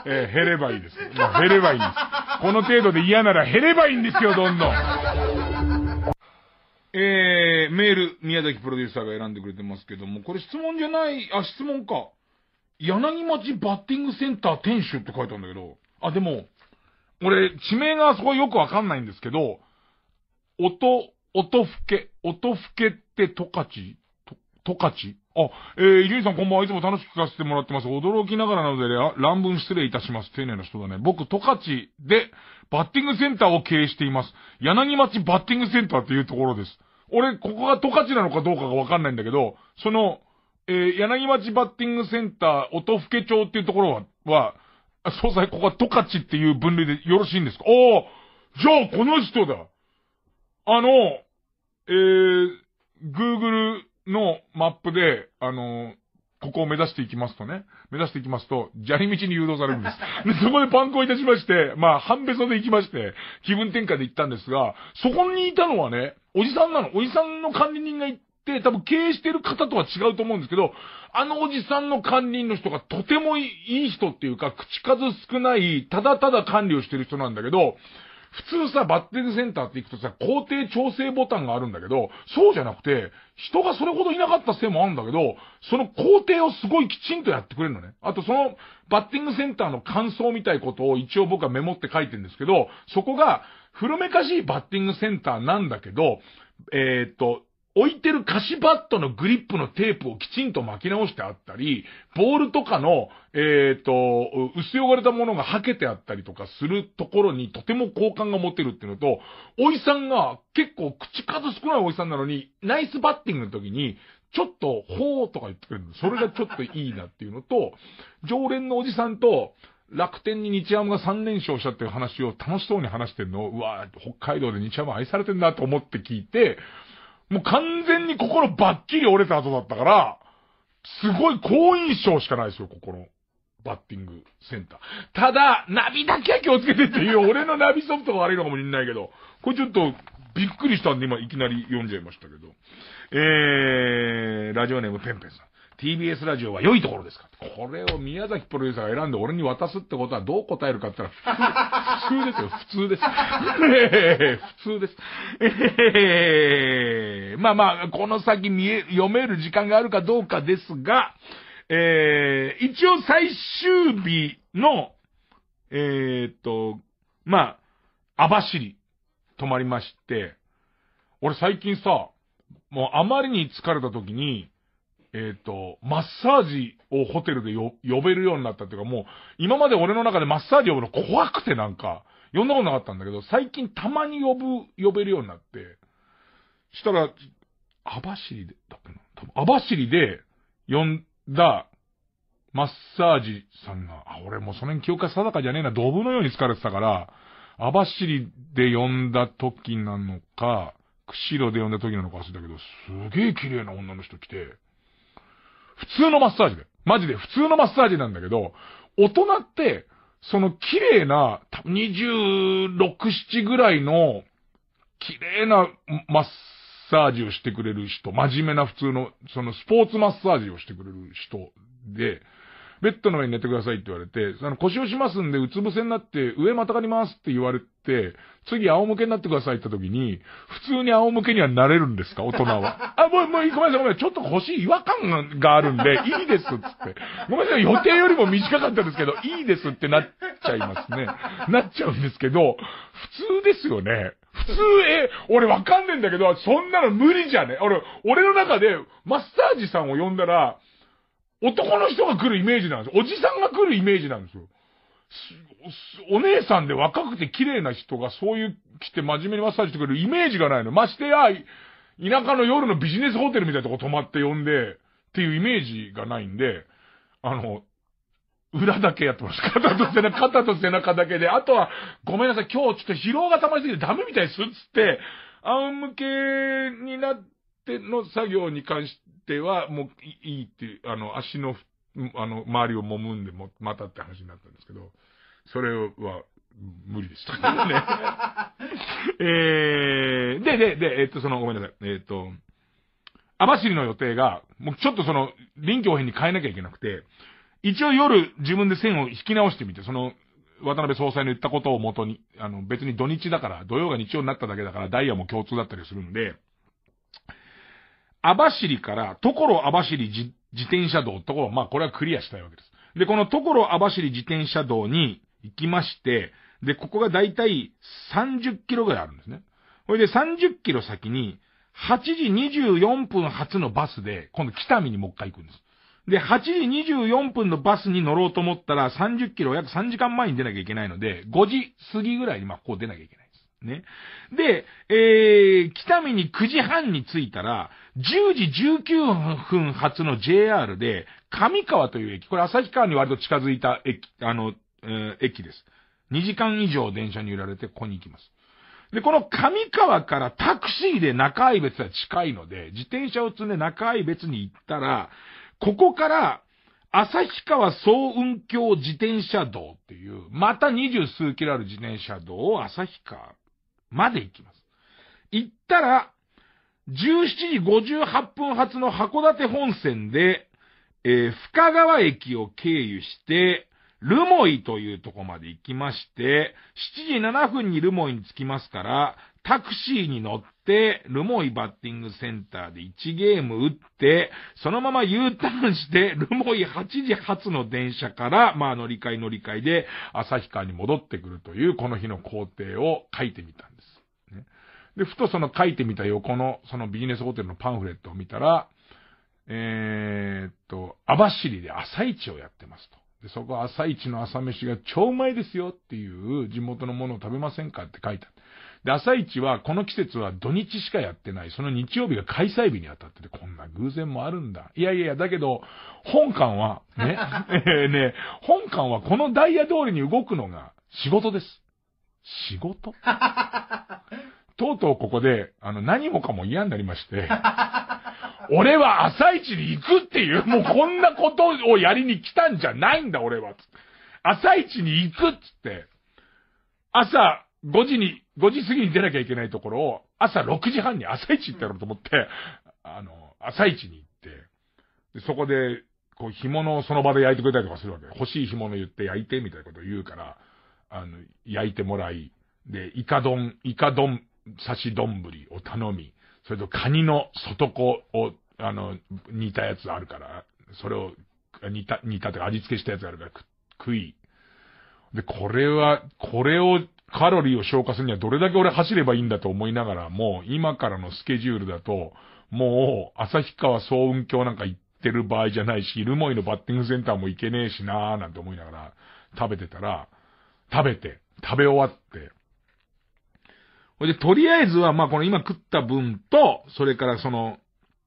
えー、減ればいいです。ま減ればいいんです。この程度で嫌なら減ればいいんですよ、どんどん。えー、メール、宮崎プロデューサーが選んでくれてますけども、これ質問じゃない、あ、質問か。柳町バッティングセンター店主って書いたんだけど、あ、でも、俺、地名がそこよくわかんないんですけど、音、音ふけ、音ふけって十勝ト十勝あ、えー、伊集院さんこんばんはいつも楽しく聞かせてもらってます。驚きながらなので、乱文失礼いたします。丁寧な人だね。僕、トカチで、バッティングセンターを経営しています。柳町バッティングセンターっていうところです。俺、ここがトカチなのかどうかがわかんないんだけど、その、えー、柳町バッティングセンター、音更町っていうところは、は、総裁、ここはトカチっていう分類でよろしいんですかおぉ、じゃあ、この人だあの、えー、Google のマップで、あの、ここを目指していきますとね、目指していきますと、砂利道に誘導されるんです。で、そこでパンクをいたしまして、まあ、半べそで行きまして、気分転換で行ったんですが、そこにいたのはね、おじさんなの。おじさんの管理人が行って、多分経営してる方とは違うと思うんですけど、あのおじさんの管理人の人がとてもいい人っていうか、口数少ない、ただただ管理をしてる人なんだけど、普通さ、バッティングセンターって行くとさ、工程調整ボタンがあるんだけど、そうじゃなくて、人がそれほどいなかったせいもあるんだけど、その工程をすごいきちんとやってくれるのね。あとその、バッティングセンターの感想みたいことを一応僕はメモって書いてるんですけど、そこが、古めかしいバッティングセンターなんだけど、えー、っと、置いてる菓子バットのグリップのテープをきちんと巻き直してあったり、ボールとかの、えっ、ー、と、薄汚れたものがはけてあったりとかするところにとても好感が持てるっていうのと、おいさんが結構口数少ないおいさんなのに、ナイスバッティングの時に、ちょっと、ほーとか言ってくれるそれがちょっといいなっていうのと、常連のおじさんと、楽天に日ハムが3連勝したっていう話を楽しそうに話してるのを、うわ北海道で日ハム愛されてんだと思って聞いて、もう完全に心バッキリ折れた後だったから、すごい好印象しかないですよ、ここの。バッティングセンター。ただ、ナビだけは気をつけてっていう、俺のナビソフトが悪いのかもしんないけど、これちょっと、びっくりしたんで今いきなり読んじゃいましたけど。えー、ラジオネームペンペンさん。TBS ラジオは良いところですかこれを宮崎プロデューサーが選んで俺に渡すってことはどう答えるかって言ったら、普通ですよ、普通です。普通です。えへ。まあまあ、この先見え、読める時間があるかどうかですが、えー、一応最終日の、えー、っと、まあ、網走、泊まりまして、俺最近さ、もうあまりに疲れた時に、えっ、ー、と、マッサージをホテルで呼べるようになったっていうか、もう、今まで俺の中でマッサージ呼ぶの怖くてなんか、呼んだことなかったんだけど、最近たまに呼ぶ、呼べるようになって、したら、網走で、だっけな、多分網走で呼んだ、マッサージさんが、あ、俺もうその辺記憶が定かじゃねえな、ドブのように疲れてたから、網走で呼んだ時なのか、釧路で呼んだ時なのか忘れたけど、すげえ綺麗な女の人来て、普通のマッサージで。マジで普通のマッサージなんだけど、大人って、その綺麗な、26、7ぐらいの、綺麗なマッサージをしてくれる人、真面目な普通の、そのスポーツマッサージをしてくれる人で、ベッドの上に寝てくださいって言われて、あの、腰をしますんで、うつ伏せになって、上またがりますって言われて、次仰向けになってくださいって時に、普通に仰向けにはなれるんですか大人は。あ、もう、もう、ごめんなさい、ごめんなさい。ちょっと腰違和感があるんで、いいですつって。ごめんなさい、予定よりも短かったですけど、いいですってなっちゃいますね。なっちゃうんですけど、普通ですよね。普通、え、俺わかんねえんだけど、そんなの無理じゃね。俺、俺の中で、マッサージさんを呼んだら、男の人が来るイメージなんですよ。おじさんが来るイメージなんですよ。お姉さんで若くて綺麗な人がそういう、来て真面目にマッサージしてくれるイメージがないの。ましてや、田舎の夜のビジネスホテルみたいなとこ泊まって呼んで、っていうイメージがないんで、あの、裏だけやってます。肩と背中、肩と背中だけで。あとは、ごめんなさい、今日ちょっと疲労が溜まりすぎてダメみたいです。つって、仰向けになっての作業に関しては、もういいっていう、あの、足の、あの、周りを揉むんでも、またって話になったんですけど、それは、無理でした えー、で、で、で、えっと、その、ごめんなさい。えっと、網走の予定が、もうちょっとその、臨機応変に変えなきゃいけなくて、一応夜自分で線を引き直してみて、その、渡辺総裁の言ったことをもとに、あの、別に土日だから、土曜が日曜になっただけだから、ダイヤも共通だったりするんで、シリからところバシリ自転車道ところ、まあこれはクリアしたいわけです。で、このところバシリ自転車道に行きまして、で、ここがだいたい30キロぐらいあるんですね。それで30キロ先に、8時24分発のバスで、今度北見にもう一回行くんです。で、8時24分のバスに乗ろうと思ったら、30キロ約3時間前に出なきゃいけないので、5時過ぎぐらいに、まあ、ここ出なきゃいけないです。ね。で、えー、北見に9時半に着いたら、10時19分発の JR で、上川という駅、これ旭川に割と近づいた駅、あの、えー、駅です。2時間以上電車に揺られてここに行きます。で、この上川からタクシーで中井別は近いので、自転車を積んで中井別に行ったら、ここから旭川総運橋自転車道っていう、また二十数キロある自転車道を旭川まで行きます。行ったら、17時58分発の函館本線で、えー、深川駅を経由して、ルモイというとこまで行きまして、7時7分にルモイに着きますから、タクシーに乗って、ルモイバッティングセンターで1ゲーム打って、そのまま U ターンして、ルモイ8時発の電車から、まあ乗り換え乗り換えで、旭川に戻ってくるという、この日の工程を書いてみたんです。で、ふとその書いてみた横の、そのビジネスホテルのパンフレットを見たら、えー、っと、網走で朝市をやってますと。で、そこ朝市の朝飯が超うまいですよっていう地元のものを食べませんかって書いてあで、朝市はこの季節は土日しかやってない。その日曜日が開催日に当たってて、こんな偶然もあるんだ。いやいやいや、だけど、本館は、ね、えね、本館はこのダイヤ通りに動くのが仕事です。仕事 とうとうここで、あの、何もかも嫌になりまして、俺は朝一に行くっていう、もうこんなことをやりに来たんじゃないんだ、俺は。朝一に行くっつって、朝5時に、5時過ぎに出なきゃいけないところを、朝6時半に朝一行ったろうと思って、あの、朝一に行って、でそこで、こう、干物をその場で焼いてくれたりとかするわけ。欲しい干物言って焼いてみたいなことを言うから、あの、焼いてもらい、で、イカ丼、イカ丼、刺し丼を頼み、それとカニの外子を、あの、煮たやつあるから、それを、煮た、煮たとか味付けしたやつがあるから食い。で、これは、これを、カロリーを消化するにはどれだけ俺走ればいいんだと思いながら、もう今からのスケジュールだと、もう、旭川総運橋なんか行ってる場合じゃないし、ルモイのバッティングセンターも行けねえしなーなんて思いながら、食べてたら、食べて、食べ終わって、ほいで、とりあえずは、まあ、この今食った分と、それからその、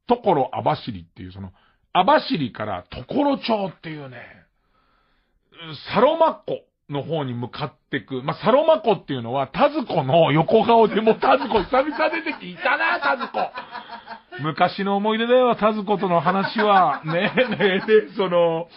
ところ網走っていう、その、網走からところ町っていうね、サロマ湖の方に向かってく。まあ、サロマ湖っていうのは、タズコの横顔でもタズコ久々出てきていたな、タズコ。昔の思い出だよ、タズコとの話は。ね、ね、で、その、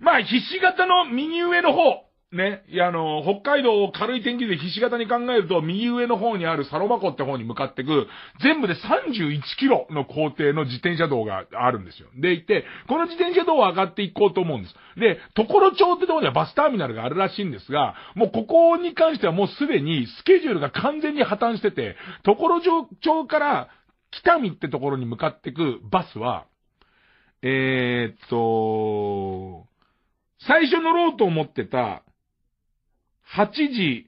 まあ、ひし形の右上の方、ね、いや、あの、北海道を軽い天気でひし形に考えると、右上の方にあるサロマ湖って方に向かってく、全部で31キロの工程の自転車道があるんですよ。で、行って、この自転車道を上がっていこうと思うんです。で、ところ町ってとこにはバスターミナルがあるらしいんですが、もうここに関してはもうすでにスケジュールが完全に破綻してて、ところ町から北見ってところに向かってくバスは、えー、っと、最初乗ろうと思ってた、8時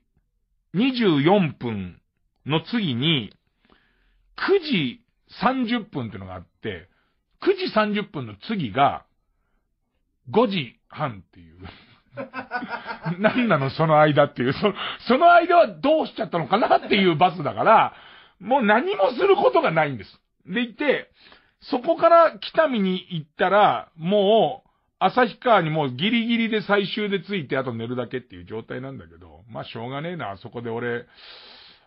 24分の次に、9時30分っていうのがあって、9時30分の次が、5時半っていう。何なのその間っていう。そその間はどうしちゃったのかなっていうバスだから、もう何もすることがないんです。でいて、そこから北見に行ったら、もう、旭川にもうギリギリで最終で着いて、あと寝るだけっていう状態なんだけど、まあしょうがねえな、あそこで俺、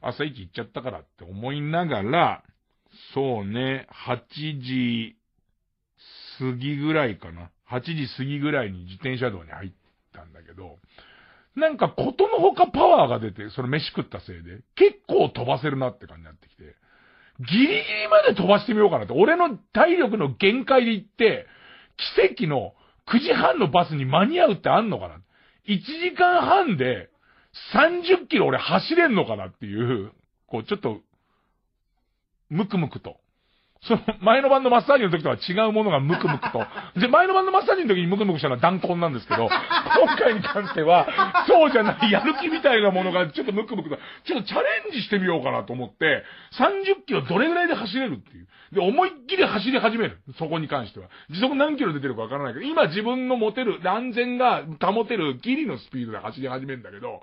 朝一行っちゃったからって思いながら、そうね、8時過ぎぐらいかな。8時過ぎぐらいに自転車道に入ったんだけど、なんかことのほかパワーが出て、その飯食ったせいで、結構飛ばせるなって感じになってきて、ギリギリまで飛ばしてみようかなって、俺の体力の限界で行って、奇跡の9時半のバスに間に合うってあんのかな ?1 時間半で30キロ俺走れんのかなっていう、こうちょっと、ムクムクとその前の晩のマッサージの時とは違うものがムクムクと。で、前の晩のマッサージの時にムクムクしたのは弾痕なんですけど、今回に関しては、そうじゃない、やる気みたいなものがちょっとムクムクと、ちょっとチャレンジしてみようかなと思って、30キロどれぐらいで走れるっていう。で、思いっきり走り始める。そこに関しては。時速何キロ出てるかわからないけど、今自分の持てる、安全が保てるギリのスピードで走り始めるんだけど、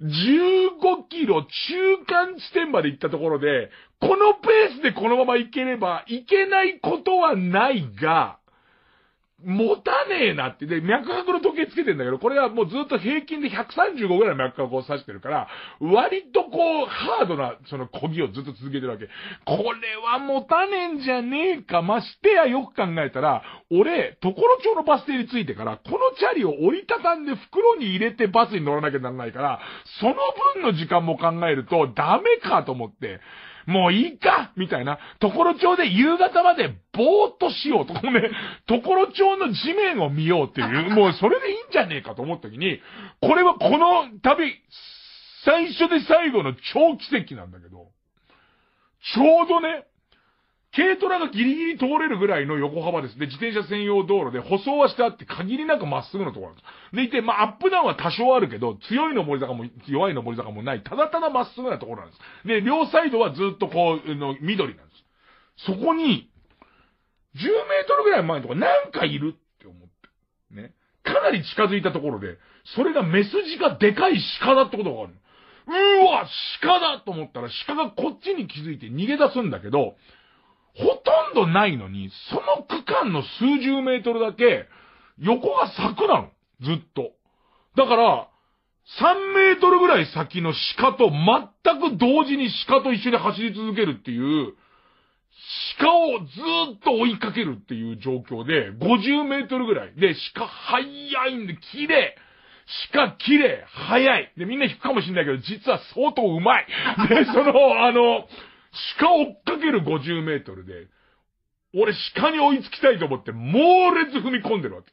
15キロ中間地点まで行ったところで、このペースでこのまま行ければ、いけないことはないが、持たねえなって。で、脈拍の時計つけてんだけど、これはもうずっと平均で135ぐらいの脈拍を指してるから、割とこう、ハードな、その、こぎをずっと続けてるわけ。これは持たねえんじゃねえか。ましてや、よく考えたら、俺、ところ町のバス停に着いてから、このチャリを折りたたんで袋に入れてバスに乗らなきゃならないから、その分の時間も考えると、ダメかと思って。もういいかみたいな、ところ町で夕方までぼーっとしようと、ね、ところ町の地面を見ようっていう、もうそれでいいんじゃねえかと思った時に、これはこの旅、最初で最後の超奇跡なんだけど、ちょうどね、軽トラがギリギリ通れるぐらいの横幅です。で、自転車専用道路で、舗装はしてあって、限りなくまっすぐのところなんです。でいて、まあ、アップダウンは多少あるけど、強い登り坂も、弱い登り坂もない、ただただまっすぐなところなんです。で、両サイドはずっとこう、の緑なんです。そこに、10メートルぐらい前のところ、なんかいるって思って。ね。かなり近づいたところで、それがメスがでかい鹿だってことがある。うわ、鹿だと思ったら鹿がこっちに気づいて逃げ出すんだけど、ほとんどないのに、その区間の数十メートルだけ、横が柵なの。ずっと。だから、3メートルぐらい先の鹿と全く同時に鹿と一緒に走り続けるっていう、鹿をずっと追いかけるっていう状況で、50メートルぐらい。で、鹿速いんで、綺麗。鹿綺麗、速い。で、みんな引くかもしんないけど、実は相当うまい。で、その、あの、鹿追っかける50メートルで、俺鹿に追いつきたいと思って猛烈踏み込んでるわけ。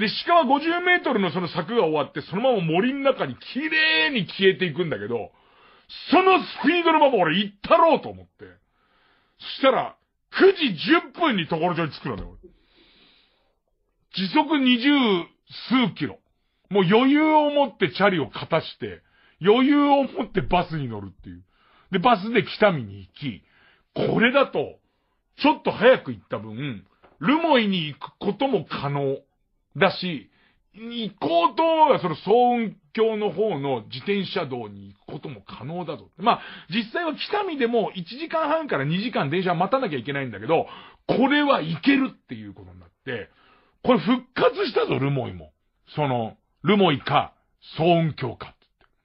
で、鹿は50メートルのその柵が終わって、そのまま森の中に綺麗に消えていくんだけど、そのスピードのまま俺行ったろうと思って。そしたら、9時10分に所町に着くのね、俺。時速20数キロ。もう余裕を持ってチャリをかたして、余裕を持ってバスに乗るっていう。で、バスで北見に行き、これだと、ちょっと早く行った分、ルモイに行くことも可能だし、行こうと、その総運橋の方の自転車道に行くことも可能だぞ。まあ、実際は北見でも1時間半から2時間電車待たなきゃいけないんだけど、これは行けるっていうことになって、これ復活したぞ、ルモイも。その、ルモイか、総運橋か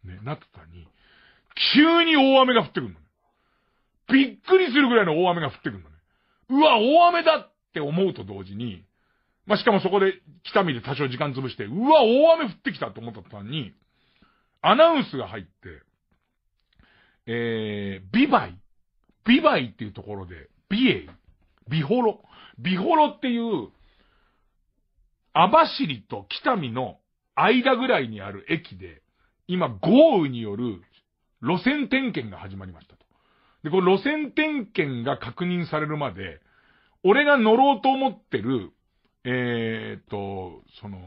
って、ね、なってたに、急に大雨が降ってくるのね。びっくりするぐらいの大雨が降ってくるのね。うわ、大雨だって思うと同時に、まあ、しかもそこで、北見で多少時間潰して、うわ、大雨降ってきたと思った途端に、アナウンスが入って、えー、ビバイ。ビバイっていうところで、ビエイ。ビホロ。ビホロっていう、網走と北見の間ぐらいにある駅で、今、豪雨による路線点検が始まりましたと。で、この路線点検が確認されるまで、俺が乗ろうと思ってる、えー、っと、その、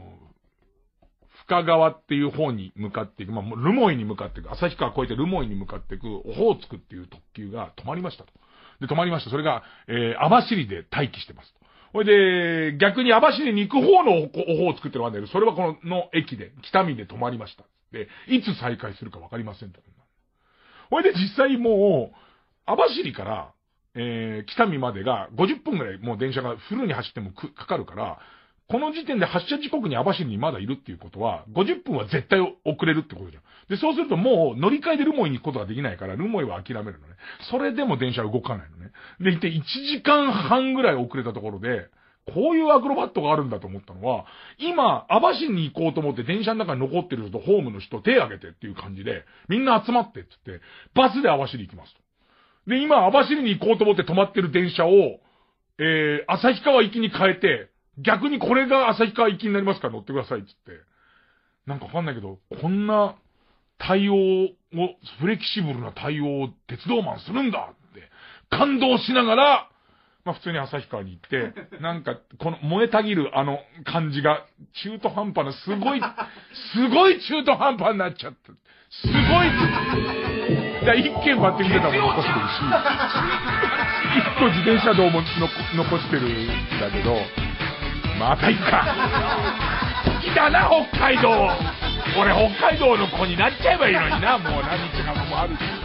深川っていう方に向かっていく、まあ、ルモイに向かっていく、旭川越えてルモイに向かっていく、オホーツクっていう特急が止まりましたと。で、止まりました。それが、えー、網走で待機してますと。ほいで、逆に網走に行く方のオホーツクってのがあるけそれはこのの駅で、北見で止まりました。で、いつ再開するかわかりませんと。ほいで実際もう、網走から、えー、北見までが50分ぐらいもう電車がフルに走ってもかかるから、この時点で発車時刻に網走にまだいるっていうことは、50分は絶対遅れるってことじゃん。で、そうするともう乗り換えでルモイに行くことができないから、ルモイは諦めるのね。それでも電車は動かないのね。で、いて1時間半ぐらい遅れたところで、こういうアクロバットがあるんだと思ったのは、今、網走に行こうと思って電車の中に残ってる人とホームの人手挙げてっていう感じで、みんな集まってって言って、バスで網走行きますと。で、今、網走に行こうと思って止まってる電車を、えー、旭川行きに変えて、逆にこれが旭川行きになりますから乗ってくださいって言って、なんかわかんないけど、こんな対応を、フレキシブルな対応を鉄道マンするんだって、感動しながら、まあ普通に旭川に行って、なんか、この燃えたぎるあの感じが、中途半端な、すごい、すごい中途半端になっちゃった。すごい、い一軒バッティングセンターも残してるし、一個自転車道も残してるんだけど、また行くか。好きだな、北海道。俺、北海道の子になっちゃえばいいのにな、もう何日かもあるし。